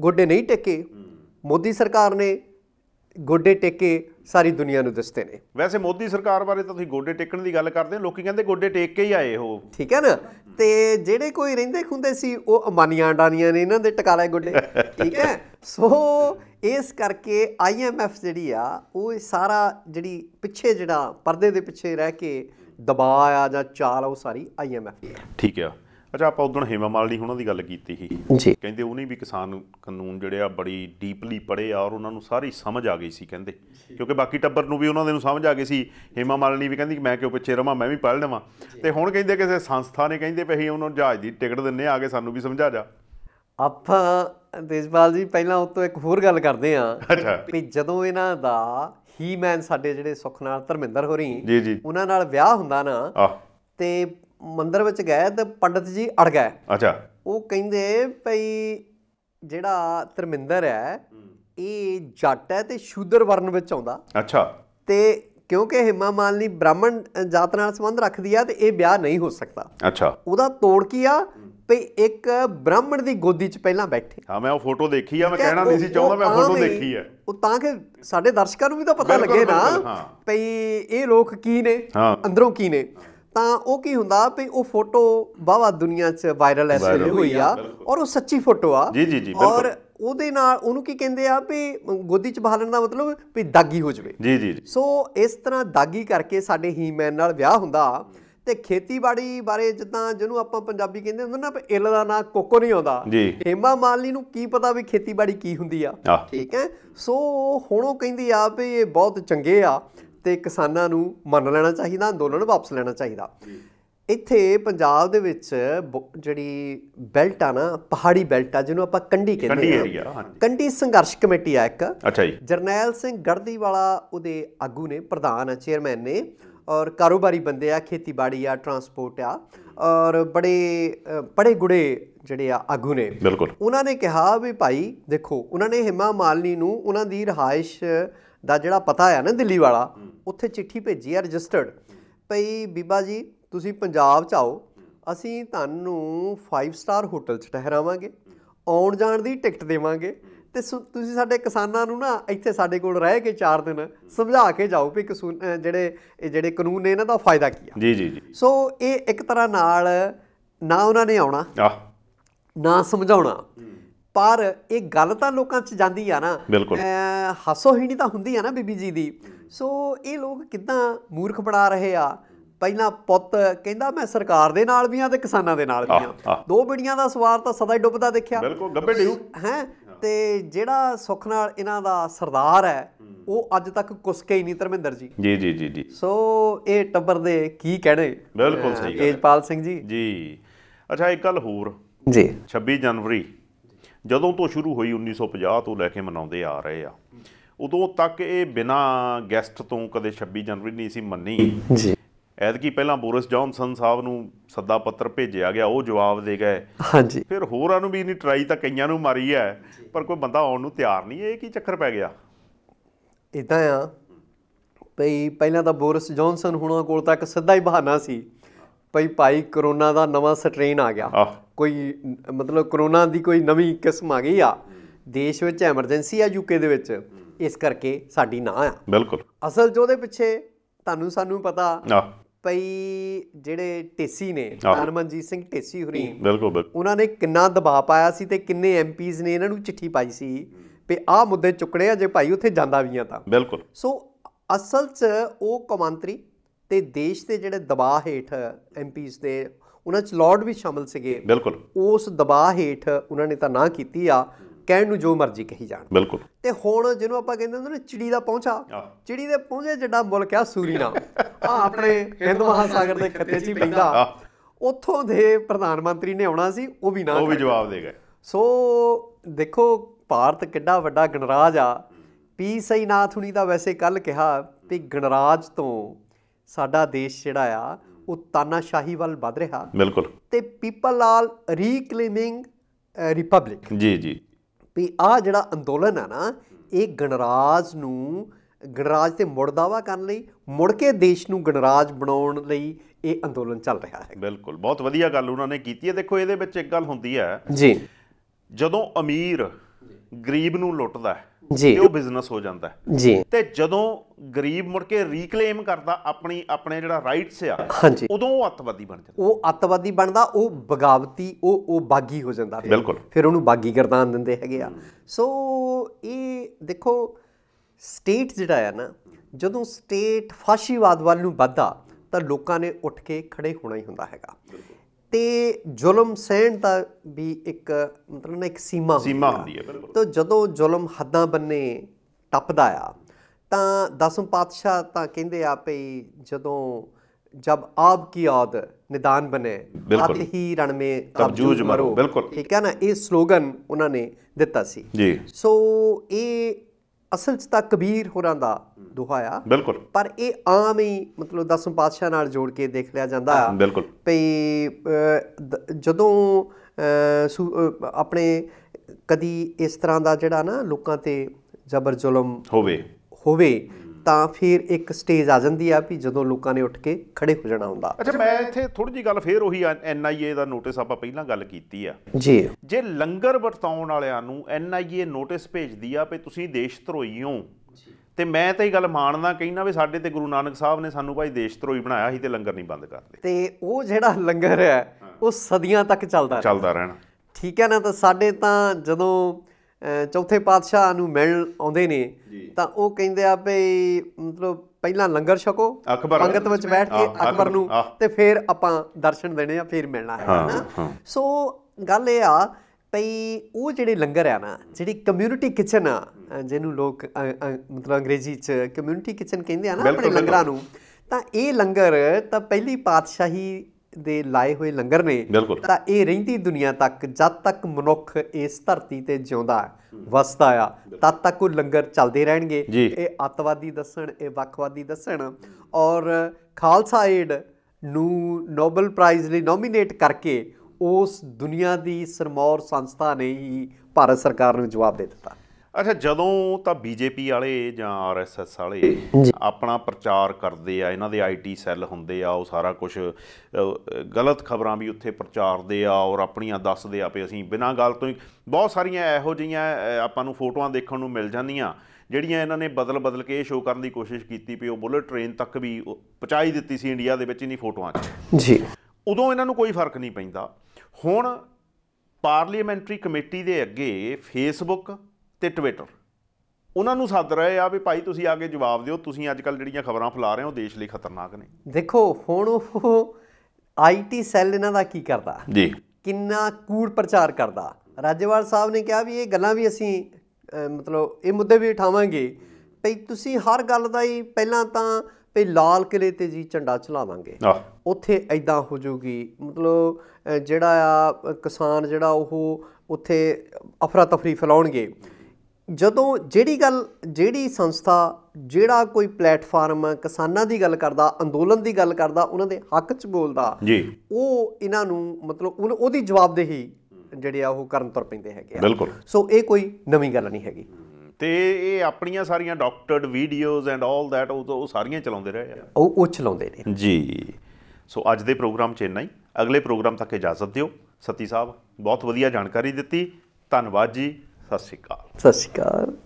ਗੋਡੇ ਨਹੀਂ ਟੇਕੇ ਮੋਦੀ ਸਰਕਾਰ ਨੇ ਗੋਡੇ ਟੇਕੇ ਸਾਰੀ ਦੁਨੀਆ ਨੂੰ ਦੱਸਦੇ ਨੇ ਵੈਸੇ ਮੋਦੀ ਸਰਕਾਰ ਬਾਰੇ ਤਾਂ ਤੁਸੀਂ ਗੋਡੇ ਟੇਕਣ ਦੀ ਗੱਲ ਕਰਦੇ ਹੋ ਲੋਕੀ ਕਹਿੰਦੇ ਗੋਡੇ ਟੇਕ ਕੇ ਹੀ ਆਏ ਹੋ ਠੀਕ ਹੈ ਨਾ ਤੇ ਜਿਹੜੇ ਕੋਈ ਰਹਿੰਦੇ ਖੁੰਦੇ ਸੀ ਉਹ ਅਮਾਨੀਆਂ ਡਾਨੀਆਂ ਨੇ ਇਹਨਾਂ ਦੇ ਟਕਾਲੇ ਗੋਡੇ ਠੀਕ ਹੈ ਸੋ ਇਸ ਕਰਕੇ ਆਈਐਮਐਫ ਜਿਹੜੀ ਆ ਉਹ ਸਾਰਾ ਜਿਹੜੀ ਪਿੱਛੇ ਜਿਹੜਾ ਪਰਦੇ ਦੇ ਪਿੱਛੇ ਰਹਿ ਕੇ ਦਬਾਅ ਆ ਜਾਂ ਚਾਲ ਉਹ ਸਾਰੀ ਆਈਐਮਐਫ ਠੀਕ ਹੈ ਅੱਛਾ ਆਪਾਂ ਉਦੋਂ ਹੇਮਾ ਮਾਲਣੀ ਹੁਣਾਂ ਦੀ ਗੱਲ ਕੀਤੀ ਸੀ ਜੀ ਕਹਿੰਦੇ ਉਹਨੇ ਵੀ ਕਿਸਾਨ ਕਾਨੂੰਨ ਜਿਹੜੇ ਆ ਬੜੀ ਡੀਪਲੀ ਪੜ੍ਹੇ ਆ ਔਰ ਉਹਨਾਂ ਨੂੰ ਸਾਰੀ ਸਮਝ ਆ ਗਈ ਸੀ ਕਹਿੰਦੇ ਕਿਉਂਕਿ ਬਾਕੀ ਟੱਬਰ ਨੂੰ ਵੀ ਉਹਨਾਂ ਦੇ ਨੂੰ ਸਮਝ ਆ ਗਈ ਸੀ ਹੇਮਾ ਮਾਲਣੀ ਵੀ ਕਹਿੰਦੀ ਕਿ ਮੈਂ ਕਿਉਂ ਪਿੱਛੇ ਰਵਾਂ ਮੈਂ ਵੀ ਪੜ੍ਹ ਲਵਾਂ ਤੇ ਹੁਣ ਕਹਿੰਦੇ ਕਿਸੇ ਸੰਸਥਾ ਨੇ ਕਹਿੰਦੇ ਪਈ ਉਹਨਾਂ ਜਹਾਜ਼ ਦੀ ਟਿਕਟ ਦਿੰਨੇ ਆ ਕੇ ਸਾਨੂੰ ਵੀ ਸਮਝਾ ਜਾ ਆਪਾਂ ਦੇਸ਼ਪਾਲ ਜੀ ਪਹਿਲਾਂ ਉਹ ਤੋਂ ਇੱਕ ਹੋਰ ਗੱਲ ਕਰਦੇ ਆ ਵੀ ਜਦੋਂ ਇਹਨਾਂ ਦਾ ਹੀ ਮੈਨ ਸਾਡੇ ਜਿਹੜੇ ਸੁਖਨਾਥ ਧਰਮਿੰਦਰ ਹੋਰੀ ਉਹਨਾਂ ਨਾਲ ਵਿਆਹ ਹੁੰਦਾ ਨਾ ਤੇ ਮੰਦਿਰ ਵਿੱਚ ਗਏ ਤੇ ਪੰਡਤ ਜੀ ਅੜ ਗਏ ਅੱਛਾ ਉਹ ਕਹਿੰਦੇ ਭਈ ਜਿਹੜਾ ਤਰਮਿੰਦਰ ਹੈ ਇਹ ਜੱਟ ਹੈ ਤੇ ਸ਼ੂਦਰ ਵਰਨ ਵਿੱਚ ਆਉਂਦਾ ਅੱਛਾ ਤੇ ਕਿਉਂਕਿ ਹਿਮਾ ਮਾਲਨੀ ਬ੍ਰਾਹਮਣ ਜਾਤ ਨਾਲ ਸੰਬੰਧ ਰੱਖਦੀ ਆ ਤੇ ਇਹ ਵਿਆਹ ਨਹੀਂ ਹੋ ਸਕਦਾ ਅੱਛਾ ਉਹਦਾ ਤੋੜ ਕੀ ਆ ਭਈ ਇੱਕ ਬ੍ਰਾਹਮਣ ਦੀ ਗੋਦੀ 'ਚ ਪਹਿਲਾਂ ਬੈਠੇ ਹਾਂ ਮੈਂ ਉਹ ਫੋਟੋ ਦੇਖੀ ਆ ਮੈਂ ਕਹਿਣਾ ਨਹੀਂ ਸੀ ਚਾਹੁੰਦਾ ਮੈਂ ਫੋਟੋ ਦੇਖੀ ਆ ਉਹ ਤਾਂ ਕਿ ਸਾਡੇ ਦਰਸ਼ਕਾਂ ਨੂੰ ਵੀ ਤਾਂ ਪਤਾ ਲੱਗੇ ਨਾ ਭਈ ਇਹ ਲੋਕ ਕੀ ਨੇ ਅੰਦਰੋਂ ਕੀ ਨੇ ਤਾਂ ਉਹ ਕੀ ਹੁੰਦਾ ਵੀ ਉਹ ਫੋਟੋ ਬਾਵਾ ਦੁਨੀਆ 'ਚ ਵਾਇਰਲ ਐਸ ਹੋਈ ਆ ਔਰ ਉਹ ਸੱਚੀ ਫੋਟੋ ਆ ਜੀ ਜੀ ਜੀ ਬਿਲਕੁਲ ਔਰ ਉਹਦੇ ਨਾਲ ਉਹਨੂੰ ਕੀ ਕਹਿੰਦੇ ਆ ਵੀ ਗੋਦੀ 'ਚ ਬਹਾਲਣ ਦਾ ਮਤਲਬ ਵੀ ਦਾਗੀ ਹੋ ਜਵੇ ਜੀ ਜੀ ਸੋ ਇਸ ਤਰ੍ਹਾਂ ਦਾਗੀ ਕਰਕੇ ਸਾਡੇ ਹੀਮੈਨ ਨਾਲ ਵਿਆਹ ਹੁੰਦਾ ਤੇ ਖੇਤੀਬਾੜੀ ਬਾਰੇ ਜਿੱਦਾਂ ਜਿਹਨੂੰ ਆਪਾਂ ਪੰਜਾਬੀ ਕਹਿੰਦੇ ਹੁੰਦੇ ਨਾ ਇਲ ਦਾ ਨਾਂ ਕੋਕੋ ਨਹੀਂ ਆਉਂਦਾ ਹੇਮਾ ਮਾਲਨੀ ਨੂੰ ਕੀ ਪਤਾ ਵੀ ਖੇਤੀਬਾੜੀ ਕੀ ਹੁੰਦੀ ਆ ਠੀਕ ਹੈ ਸੋ ਹੁਣ ਉਹ ਕਹਿੰਦੀ ਆ ਵੀ ਇਹ ਬਹੁਤ ਚੰਗੇ ਆ ਤੇ ਕਿਸਾਨਾਂ ਨੂੰ ਮੰਨ ਲੈਣਾ ਚਾਹੀਦਾ ਅੰਦੋਲਨ ਵਾਪਸ ਲੈਣਾ ਚਾਹੀਦਾ ਇੱਥੇ ਪੰਜਾਬ ਦੇ ਵਿੱਚ ਜਿਹੜੀ ਬੈਲਟ ਆ ਨਾ ਪਹਾੜੀ ਬੈਲਟ ਆ ਜਿਹਨੂੰ ਆਪਾਂ ਕੰਢੀ ਕਹਿੰਦੇ ਆ ਕੰਢੀ ਸੰਘਰਸ਼ ਕਮੇਟੀ ਆ ਇੱਕ ਅੱਛਾ ਜੀ ਜਰਨੈਲ ਸਿੰਘ ਗੜਦੀ ਵਾਲਾ ਉਹਦੇ ਆਗੂ ਨੇ ਪ੍ਰਧਾਨ ਆ ਚੇਅਰਮੈਨ ਨੇ ਔਰ ਕਾਰੋਬਾਰੀ ਬੰਦੇ ਆ ਖੇਤੀਬਾੜੀ ਆ ਟਰਾਂਸਪੋਰਟ ਆ ਔਰ ਬੜੇ ਬੜੇ ਗੁੜੇ ਜਿਹੜੇ ਆ ਆਗੂ ਨੇ ਬਿਲਕੁਲ ਉਹਨਾਂ ਨੇ ਕਿਹਾ ਵੀ ਭਾਈ ਦੇਖੋ ਉਹਨਾਂ ਨੇ ਹਿਮਾ ਮਾਲਨੀ ਨੂੰ ਉਹਨਾਂ ਦੀ ਰਹਾਇਸ਼ ਦਾ ਜਿਹੜਾ ਪਤਾ ਆ ਨਾ ਦਿੱਲੀ ਵਾਲਾ ਉੱਥੇ ਚਿੱਠੀ ਭੇਜੀ ਆ ਰਜਿਸਟਰਡ ਭਈ ਬੀਬਾ ਜੀ ਤੁਸੀਂ ਪੰਜਾਬ ਚ ਆਓ ਅਸੀਂ ਤੁਹਾਨੂੰ 5 ਸਟਾਰ ਹੋਟਲ ਚ ਠਹਿਰਾਵਾਂਗੇ ਆਉਣ ਜਾਣ ਦੀ ਟਿਕਟ ਦੇਵਾਂਗੇ ਤੇ ਤੁਸੀਂ ਸਾਡੇ ਕਿਸਾਨਾਂ ਨੂੰ ਨਾ ਇੱਥੇ ਸਾਡੇ ਕੋਲ ਰਹਿ ਕੇ 4 ਦਿਨ ਸਮਝਾ ਕੇ ਜਾਓ ਵੀ ਜਿਹੜੇ ਜਿਹੜੇ ਕਾਨੂੰਨ ਨੇ ਇਹਨਾਂ ਦਾ ਫਾਇਦਾ ਕੀ ਆ ਜੀ ਜੀ ਜੀ ਸੋ ਇਹ ਇੱਕ ਤਰ੍ਹਾਂ ਨਾਲ ਨਾ ਉਹਨਾਂ ਨੇ ਆਉਣਾ ਨਾ ਸਮਝਾਉਣਾ ਪਰ ਇਹ ਗੱਲ ਤਾਂ ਲੋਕਾਂ 'ਚ ਜਾਂਦੀ ਆ ਨਾ ਹਾਸੋ ਨਹੀਂ ਤਾਂ ਹੁੰਦੀ ਆ ਨਾ ਬੀਬੀ ਜੀ ਦੀ ਸੋ ਇਹ ਲੋਕ ਕਿਦਾਂ ਮੂਰਖ ਬਣਾ ਰਹੇ ਆ ਪਹਿਲਾਂ ਪੁੱਤ ਕਹਿੰਦਾ ਮੈਂ ਸਰਕਾਰ ਦੇ ਨਾਲ ਵੀ ਆ ਤੇ ਕਿਸਾਨਾਂ ਦੇ ਨਾਲ ਵੀ ਆ ਦੋ ਬਿੜੀਆਂ ਦਾ ਸਵਾਰ ਤਾਂ ਸਦਾ ਹੀ ਡੁੱਬਦਾ ਦੇਖਿਆ ਬਿਲਕੁਲ ਗੱਬੇ ਡਿਊ ਹੈ ਤੇ ਜਿਹੜਾ ਸੁਖ ਨਾਲ ਇਹਨਾਂ ਦਾ ਸਰਦਾਰ ਹੈ ਉਹ ਅੱਜ ਤੱਕ ਕੁਸਕੇ ਹੀ ਨਹੀਂ ਧਰਮਿੰਦਰ ਜੀ ਜੀ ਜੀ ਜੀ ਜੀ ਸੋ ਇਹ ਟੱਬਰ ਦੇ ਕੀ ਕਹਿਣੇ ਬਿਲਕੁਲ ਸਹੀ ਗੱਲ ਤੇਜਪਾਲ ਸਿੰਘ ਜੀ ਜੀ ਅੱਛਾ ਇੱਕ ਗੱਲ ਹੋਰ ਜੀ 26 ਜਨਵਰੀ ਜਦੋਂ ਤੋਂ ਸ਼ੁਰੂ ਹੋਈ 1950 ਤੋਂ ਲੈ ਕੇ ਮਨਾਉਂਦੇ ਆ ਰਹੇ ਆ ਉਦੋਂ ਤੱਕ ਇਹ ਬਿਨਾ ਗੈਸਟ ਤੋਂ ਕਦੇ 26 ਜਨਵਰੀ ਨਹੀਂ ਸੀ ਮੰਨੀ ਜੀ ਐਤਕੀ ਪਹਿਲਾਂ ਬੋਰਿਸ ਜੌਨਸਨ ਸਾਹਿਬ ਨੂੰ ਸੱਦਾ ਪੱਤਰ ਭੇਜਿਆ ਗਿਆ ਉਹ ਜਵਾਬ ਦੇ ਗਏ ਹਾਂਜੀ ਫਿਰ ਹੋਰਾਂ ਨੂੰ ਵੀ ਨਹੀਂ ਟਰਾਈ ਤਾਂ ਕਈਆਂ ਨੂੰ ਮਾਰੀ ਹੈ ਪਰ ਕੋਈ ਬੰਦਾ ਆਉਣ ਨੂੰ ਤਿਆਰ ਨਹੀਂ ਇਹ ਕੀ ਚੱਕਰ ਪੈ ਗਿਆ ਇਦਾਂ ਆ ਭਈ ਪਹਿਲਾਂ ਤਾਂ ਬੋਰਿਸ ਜੌਨਸਨ ਹੁਣਾਂ ਕੋਲ ਤਾਂ ਇੱਕ ਸਿੱਧਾ ਹੀ ਬਹਾਨਾ ਸੀ ਭਈ ਭਾਈ ਕਰੋਨਾ ਦਾ ਨਵਾਂ ਸਟ੍ਰੇਨ ਆ ਗਿਆ ਕੋਈ ਮਤਲਬ ਕਰੋਨਾ ਦੀ ਕੋਈ ਨਵੀਂ ਕਿਸਮ ਆ ਗਈ ਆ ਦੇਸ਼ ਵਿੱਚ ਐਮਰਜੈਂਸੀ ਆ ਯੂਕੇ ਦੇ ਵਿੱਚ ਇਸ ਕਰਕੇ ਸਾਡੀ ਨਾ ਆ ਬਿਲਕੁਲ ਅਸਲ ਜੋ ਉਹਦੇ ਪਿੱਛੇ ਤੁਹਾਨੂੰ ਸਾਨੂੰ ਪਤਾ ਪਈ ਜਿਹੜੇ ਟੇਸੀ ਨੇ ਹਰਮਨਜੀਤ ਸਿੰਘ ਟੇਸੀ ਹੁਰੀ ਬਿਲਕੁਲ ਉਹਨਾਂ ਨੇ ਕਿੰਨਾ ਦਬਾਅ ਪਾਇਆ ਸੀ ਤੇ ਕਿੰਨੇ ਐਮਪੀਜ਼ ਨੇ ਇਹਨਾਂ ਨੂੰ ਚਿੱਠੀ ਪਾਈ ਸੀ ਵੀ ਆਹ ਮੁੱਦੇ ਚੁੱਕਣੇ ਆ ਜੇ ਭਾਈ ਉੱਥੇ ਜਾਂਦਾ ਵੀ ਆ ਤਾਂ ਬਿਲਕੁਲ ਸੋ ਅਸਲ 'ਚ ਉਹ ਕਮਾਂਤਰੀ ਤੇ ਦੇਸ਼ ਦੇ ਜਿਹੜੇ ਦਬਾਅ ਹੇਠ ਐਮਪੀਜ਼ ਦੇ ਉਹਨਾਂ 'ਚ ਲਾਰਡ ਵੀ ਸ਼ਾਮਲ ਸੀਗੇ ਬਿਲਕੁਲ ਉਸ ਦਬਾਅ ਹੇਠ ਉਹਨਾਂ ਨੇ ਤਾਂ ਨਾ ਕੀਤੀ ਆ ਕਹਿਣ ਨੂੰ ਜੋ ਮਰਜ਼ੀ ਕਹੀ ਜਾਣ ਬਿਲਕੁਲ ਤੇ ਹੁਣ ਜਿਹਨੂੰ ਆਪਾਂ ਕਹਿੰਦੇ ਹੁੰਦੇ ਨੇ ਚਿੜੀ ਦਾ ਪਹੁੰਚਾ ਚਿੜੀ ਦੇ ਪਹੁੰਚੇ ਜਿੱਡਾ ਮੁਲਕ ਆ ਸੂਰੀਨਾਮ ਆ ਆਪਣੇ ਹਿੰਦ ਮਹਾਸਾਗਰ ਦੇ ਖੱਤੇ 'ਚ ਹੀ ਪੈਂਦਾ ਉੱਥੋਂ ਦੇ ਪ੍ਰਧਾਨ ਮੰਤਰੀ ਨੇ ਆਉਣਾ ਸੀ ਉਹ ਵੀ ਨਾ ਉਹ ਵੀ ਜਵਾਬ ਦੇ ਗਏ ਸੋ ਦੇਖੋ ਭਾਰਤ ਕਿੱਡਾ ਵੱਡਾ ਗਣਰਾਜ ਆ ਪੀ ਸਈਨਾਥ ਹੁਣੀ ਦਾ ਵੈਸੇ ਕੱਲ ਕਿਹਾ ਕਿ ਗਣਰਾਜ ਤੋਂ ਸਾਡਾ ਦੇਸ਼ ਜਿਹੜਾ ਆ ਉਹ ਤਾਨਾਸ਼ਾਹੀ ਵੱਲ ਵੱਧ ਰਿਹਾ ਬਿਲਕੁਲ ਤੇ ਪੀਪਲ ਆਲ ਰੀਕਲੇਮਿੰਗ ਰਿਪਬਲਿਕ ਜੀ ਜੀ ਵੀ ਆ ਜਿਹੜਾ ਅੰਦੋਲਨ ਆ ਨਾ ਇਹ ਗਣਰਾਜ ਨੂੰ ਗਣਰਾਜ ਤੇ ਮੁੜ ਦਾਵਾ ਕਰਨ ਲਈ ਮੁੜ ਕੇ ਦੇਸ਼ ਨੂੰ ਗਣਰਾਜ ਬਣਾਉਣ ਲਈ ਇਹ ਅੰਦੋਲਨ ਚੱਲ ਰਿਹਾ ਹੈ ਬਿਲਕੁਲ ਬਹੁਤ ਵਧੀਆ ਗੱਲ ਉਹਨਾਂ ਨੇ ਕੀਤੀ ਹੈ ਦੇਖੋ ਇਹਦੇ ਵਿੱਚ ਇੱਕ ਗੱਲ ਹੁੰਦੀ ਹੈ ਜੀ ਜਦੋਂ ਅਮੀਰ ਗਰੀਬ ਨੂੰ ਲੁੱਟਦਾ ਹੈ ਜੀ ਉਹ ਬਿਜ਼ਨਸ ਹੋ ਜਾਂਦਾ ਹੈ ਜੀ ਤੇ ਜਦੋਂ ਗਰੀਬ ਮੁੜ ਕੇ ਰੀਕਲੇਮ ਕਰਦਾ ਆਪਣੀ ਆਪਣੇ ਜਿਹੜਾ ਰਾਈਟਸ ਆ ਹਾਂਜੀ ਉਦੋਂ ਉਹ ਅੱਤਵਾਦੀ ਬਣ ਜਾਂਦਾ ਉਹ ਅੱਤਵਾਦੀ ਬਣਦਾ ਉਹ ਬਗਾਵਤੀ ਉਹ ਉਹ ਬਾਗੀ ਹੋ ਜਾਂਦਾ ਬਿਲਕੁਲ ਫਿਰ ਉਹਨੂੰ ਬਾਗੀ ਕਰਦਾਨ ਦਿੰਦੇ ਹੈਗੇ ਆ ਸੋ ਇਹ ਦੇਖੋ ਸਟੇਟ ਜਿਹੜਾ ਆ ਨਾ ਜਦੋਂ ਸਟੇਟ ਫਾਸ਼ੀਵਾਦ ਵੱਲ ਨੂੰ ਵੱਧਾ ਤਾਂ ਲੋਕਾਂ ਨੇ ਉੱਠ ਕੇ ਖੜੇ ਹੋਣਾ ਹੀ ਹੁੰਦਾ ਹੈਗਾ ਤੇ ਜ਼ੁਲਮ ਸਹਿਣ ਦਾ ਵੀ ਇੱਕ ਮਤਲਬ ਨਾ ਇੱਕ ਸੀਮਾ ਸੀਮਾ ਹੁੰਦੀ ਹੈ ਬਿਲਕੁਲ ਤਾਂ ਜਦੋਂ ਜ਼ੁਲਮ ਹੱਦਾਂ ਬੰਨੇ ਟੱਪਦਾ ਆ ਤਾਂ ਦਸਮ ਪਾਤਸ਼ਾਹ ਤਾਂ ਕਹਿੰਦੇ ਆ ਭਈ ਜਦੋਂ ਜਬ ਆਪ ਕੀ ਆਦ ਨਿਦਾਨ ਬਨੇ ਆਪ ਹੀ ਰਣ ਮੇ ਤਬਜੂਜ ਮਰੋ ਬਿਲਕੁਲ ਠੀਕ ਹੈ ਨਾ ਇਹ ਸਲੋਗਨ ਉਹਨਾਂ ਨੇ ਦਿੱਤਾ ਸੀ ਜੀ ਸੋ ਇਹ ਅਸਲ 'ਚ ਤਾਂ ਕਬੀਰ ਹੋਰਾਂ ਦਾ ਦੁਹਾਇਆ ਬਿਲਕੁਲ ਪਰ ਇਹ ਆਮ ਹੀ ਮਤਲਬ ਦਸਮ ਪਾਤਸ਼ਾਹ ਨਾਲ ਜੋੜ ਕੇ ਦੇਖ ਲਿਆ ਜਾਂਦਾ ਆ ਬਿਲਕੁਲ ਭਈ ਜਦੋਂ ਆਪਣੇ ਕਦੀ ਇਸ ਤਰ੍ਹਾਂ ਦਾ ਜਿਹੜਾ ਨਾ ਲੋਕਾਂ ਤੇ ਜ਼ਬਰ ਜ਼ੁਲਮ ਹੋਵੇ ਹੋਵੇ ਤਾਂ ਫਿਰ ਇੱਕ ਸਟੇਜ ਆ ਜਾਂਦੀ ਆ ਵੀ ਜਦੋਂ ਲੋਕਾਂ ਨੇ ਉੱਠ ਕੇ ਖੜੇ ਹੋ ਜਾਣਾ ਹੁੰਦਾ ਅੱਛਾ ਮੈਂ ਇੱਥੇ ਥੋੜੀ ਜੀ ਗੱਲ ਫੇਰ ਉਹੀ ਐਨਆਈਏ ਦਾ ਨੋਟਿਸ ਆਪਾਂ ਪਹਿਲਾਂ ਗੱਲ ਕੀਤੀ ਆ ਜੀ ਜੇ ਲੰਗਰ ਵਰਤਾਉਣ ਵਾਲਿਆਂ ਨੂੰ ਐਨਆਈਏ ਨੋਟਿਸ ਭੇਜਦੀ ਆ ਵੀ ਤੁਸੀਂ ਦੇਸ਼ ਧਰੋਈ ਹੋ ਤੇ ਮੈਂ ਤਾਂ ਇਹ ਗੱਲ ਮਾਣਦਾ ਕਹਿੰਦਾ ਵੀ ਸਾਡੇ ਤੇ ਗੁਰੂ ਨਾਨਕ ਸਾਹਿਬ ਨੇ ਸਾਨੂੰ ਭਾਈ ਦੇਸ਼ ਧਰੋਈ ਬਣਾਇਆ ਸੀ ਤੇ ਲੰਗਰ ਨਹੀਂ ਬੰਦ ਕਰਦੇ ਤੇ ਉਹ ਜਿਹੜਾ ਲੰਗਰ ਹੈ ਉਹ ਸਦੀਆਂ ਤੱਕ ਚੱਲਦਾ ਚੱਲਦਾ ਰਹਿਣਾ ਠੀਕ ਹੈ ਨਾ ਤਾਂ ਸਾਡੇ ਤਾਂ ਜਦੋਂ ਚੌਥੇ ਪਾਤਸ਼ਾਹ ਨੂੰ ਮਿਲ ਆਉਂਦੇ ਨੇ ਤਾਂ ਉਹ ਕਹਿੰਦੇ ਆ ਵੀ ਮਤਲਬ ਪਹਿਲਾਂ ਲੰਗਰ ਛਕੋ ਪੰਗਤ ਵਿੱਚ ਬੈਠ ਕੇ ਅਕਬਰ ਨੂੰ ਤੇ ਫਿਰ ਆਪਾਂ ਦਰਸ਼ਨ ਦੇਣੇ ਆ ਫਿਰ ਮਿਲਣਾ ਹੈ ਹਾਂ ਸੋ ਗੱਲ ਇਹ ਆ ਭਈ ਉਹ ਜਿਹੜੇ ਲੰਗਰ ਆ ਨਾ ਜਿਹੜੀ ਕਮਿਊਨਿਟੀ ਕਿਚਨ ਆ ਜਿਹਨੂੰ ਲੋਕ ਮਤਲਬ ਅੰਗਰੇਜ਼ੀ ਚ ਕਮਿਊਨਿਟੀ ਕਿਚਨ ਕਹਿੰਦੇ ਆ ਨਾ ਆਪਣੇ ਲੰਗਰਾਂ ਨੂੰ ਤਾਂ ਇਹ ਲੰਗਰ ਤਾਂ ਪਹਿਲੀ ਪਾਤਸ਼ਾਹੀ ਦੇ ਲਾਏ ਹੋਏ ਲੰਗਰ ਨੇ ਤਾਂ ਇਹ ਰਹਿੰਦੀ ਦੁਨੀਆ ਤੱਕ ਜਦ ਤੱਕ ਮਨੁੱਖ ਇਸ ਧਰਤੀ ਤੇ ਜਿਉਂਦਾ ਵਸਦਾ ਆ ਤਦ ਤੱਕ ਉਹ ਲੰਗਰ ਚੱਲਦੇ ਰਹਿਣਗੇ ਇਹ ਅਤਵਾਦੀ ਦੱਸਣ ਇਹ ਵੱਖਵਾਦੀ ਦੱਸਣ ਔਰ ਖਾਲਸਾ ਏਡ ਨੂੰ ਨੋਬਲ ਪ੍ਰਾਈਜ਼ ਲਈ ਨੋਮੀਨੇਟ ਕਰਕੇ ਉਸ ਦੁਨੀਆ ਦੀ ਸਰਮੌਰ ਸੰਸਥਾ ਨੇ ਹੀ ਭਾਰਤ ਸਰਕਾਰ ਨੂੰ ਜਵਾਬ ਦੇ ਦਿੱਤਾ ਅੱਛਾ ਜਦੋਂ ਤਾਂ ਬੀਜੇਪੀ ਵਾਲੇ ਜਾਂ ਆਰਐਸਐਸ ਵਾਲੇ ਆਪਣਾ ਪ੍ਰਚਾਰ ਕਰਦੇ ਆ ਇਹਨਾਂ ਦੇ ਆਈਟੀ ਸੈੱਲ ਹੁੰਦੇ ਆ ਉਹ ਸਾਰਾ ਕੁਝ ਗਲਤ ਖਬਰਾਂ ਵੀ ਉੱਥੇ ਪ੍ਰਚਾਰਦੇ ਆ ਔਰ ਆਪਣੀਆਂ ਦੱਸਦੇ ਆ ਪਏ ਅਸੀਂ ਬਿਨਾਂ ਗੱਲ ਤੋਂ ਹੀ ਬਹੁਤ ਸਾਰੀਆਂ ਇਹੋ ਜਿਹੀਆਂ ਆਪਾਂ ਨੂੰ ਫੋਟੋਆਂ ਦੇਖਣ ਨੂੰ ਮਿਲ ਜਾਂਦੀਆਂ ਜਿਹੜੀਆਂ ਇਹਨਾਂ ਨੇ ਬਦਲ ਬਦਲ ਕੇ ਸ਼ੋਅ ਕਰਨ ਦੀ ਕੋਸ਼ਿਸ਼ ਕੀਤੀ ਪਈ ਉਹ ਬੁਲਟ ਟ੍ਰੇਨ ਤੱਕ ਵੀ ਪਹੁੰਚਾਈ ਦਿੱਤੀ ਸੀ ਇੰਡੀਆ ਦੇ ਵਿੱਚ ਇਨੀ ਫੋਟੋਆਂ 'ਚ ਜੀ ਉਦੋਂ ਇਹਨਾਂ ਨੂੰ ਕੋਈ ਫਰਕ ਨਹੀਂ ਪੈਂਦਾ ਹੁਣ ਪਾਰਲੀਮੈਂਟਰੀ ਕਮੇਟੀ ਦੇ ਅੱਗੇ ਫੇਸਬੁੱਕ ਤੇ ਟਵਿੱਟਰ ਉਹਨਾਂ ਨੂੰ ਸੱਦ ਰਹੇ ਆ ਵੀ ਭਾਈ ਤੁਸੀਂ ਆ ਕੇ ਜਵਾਬ ਦਿਓ ਤੁਸੀਂ ਅੱਜ ਕੱਲ ਜਿਹੜੀਆਂ ਖਬਰਾਂ ਫੈਲਾ ਰਹੇ ਹੋ ਦੇਸ਼ ਲਈ ਖਤਰਨਾਕ ਨੇ ਦੇਖੋ ਹੁਣ ਉਹ ਆਈਟੀ ਸੈੱਲ ਇਹਨਾਂ ਦਾ ਕੀ ਕਰਦਾ ਜੀ ਕਿੰਨਾ ਕੂੜ ਪ੍ਰਚਾਰ ਕਰਦਾ ਰਾਜੇਵਾਲ ਸਾਹਿਬ ਨੇ ਕਿਹਾ ਵੀ ਇਹ ਗੱਲਾਂ ਵੀ ਅਸੀਂ ਮਤਲਬ ਇਹ ਮੁੱਦੇ ਵੀ ਉਠਾਵਾਂਗੇ ਭਈ ਤੁਸੀਂ ਹਰ ਗੱਲ ਦਾ ਹੀ ਪਹਿਲਾਂ ਤਾਂ ਭਈ ਲਾਲ ਕਿਲੇ ਤੇ ਜੀ ਝੰਡਾ ਚਲਾਵਾਂਗੇ ਉੱਥੇ ਐਦਾਂ ਹੋ ਜਾਊਗੀ ਮਤਲਬ ਜਿਹੜਾ ਆ ਕਿਸਾਨ ਜਿਹੜਾ ਉਹ ਉੱਥੇ ਅਫਰਾ ਤਫਰੀ ਫੈਲਾਉਣਗੇ ਜਦੋਂ ਜਿਹੜੀ ਗੱਲ ਜਿਹੜੀ ਸੰਸਥਾ ਜਿਹੜਾ ਕੋਈ ਪਲੇਟਫਾਰਮ ਕਿਸਾਨਾਂ ਦੀ ਗੱਲ ਕਰਦਾ ਅੰਦੋਲਨ ਦੀ ਗੱਲ ਕਰਦਾ ਉਹਨਾਂ ਦੇ ਹੱਕ 'ਚ ਬੋਲਦਾ ਜੀ ਉਹ ਇਹਨਾਂ ਨੂੰ ਮਤਲਬ ਉਹਦੀ ਜਵਾਬਦੇਹੀ ਜਿਹੜੇ ਆ ਉਹ ਕਰਨ ਤੁਰ ਪੈਂਦੇ ਹੈਗੇ ਆ ਬਿਲਕੁਲ ਸੋ ਇਹ ਕੋਈ ਨਵੀਂ ਗੱਲ ਨਹੀਂ ਹੈਗੀ ਤੇ ਇਹ ਆਪਣੀਆਂ ਸਾਰੀਆਂ ਡਾਕਟਰਡ ਵੀਡੀਓਜ਼ ਐਂਡ 올 ਦੈਟ ਉਹ ਸਾਰੀਆਂ ਚਲਾਉਂਦੇ ਰਹੇ ਆ ਉਹ ਉਹ ਚਲਾਉਂਦੇ ਨੇ ਜੀ ਸੋ ਅੱਜ ਦੇ ਪ੍ਰੋਗਰਾਮ 'ਚ ਇੰਨਾ ਹੀ ਅਗਲੇ ਪ੍ਰੋਗਰਾਮ ਤੱਕ ਇਜਾਜ਼ਤ ਦਿਓ ਸਤੀ ਸਾਹਿਬ ਬਹੁਤ ਵਧੀਆ ਜਾਣਕਾਰੀ ਦਿੱਤੀ ਧੰਨਵਾਦ ਜੀ ਸਤਿ ਸ਼੍ਰੀ ਅਕਾਲ ਸਤਿ ਸ਼੍ਰੀ ਅਕਾਲ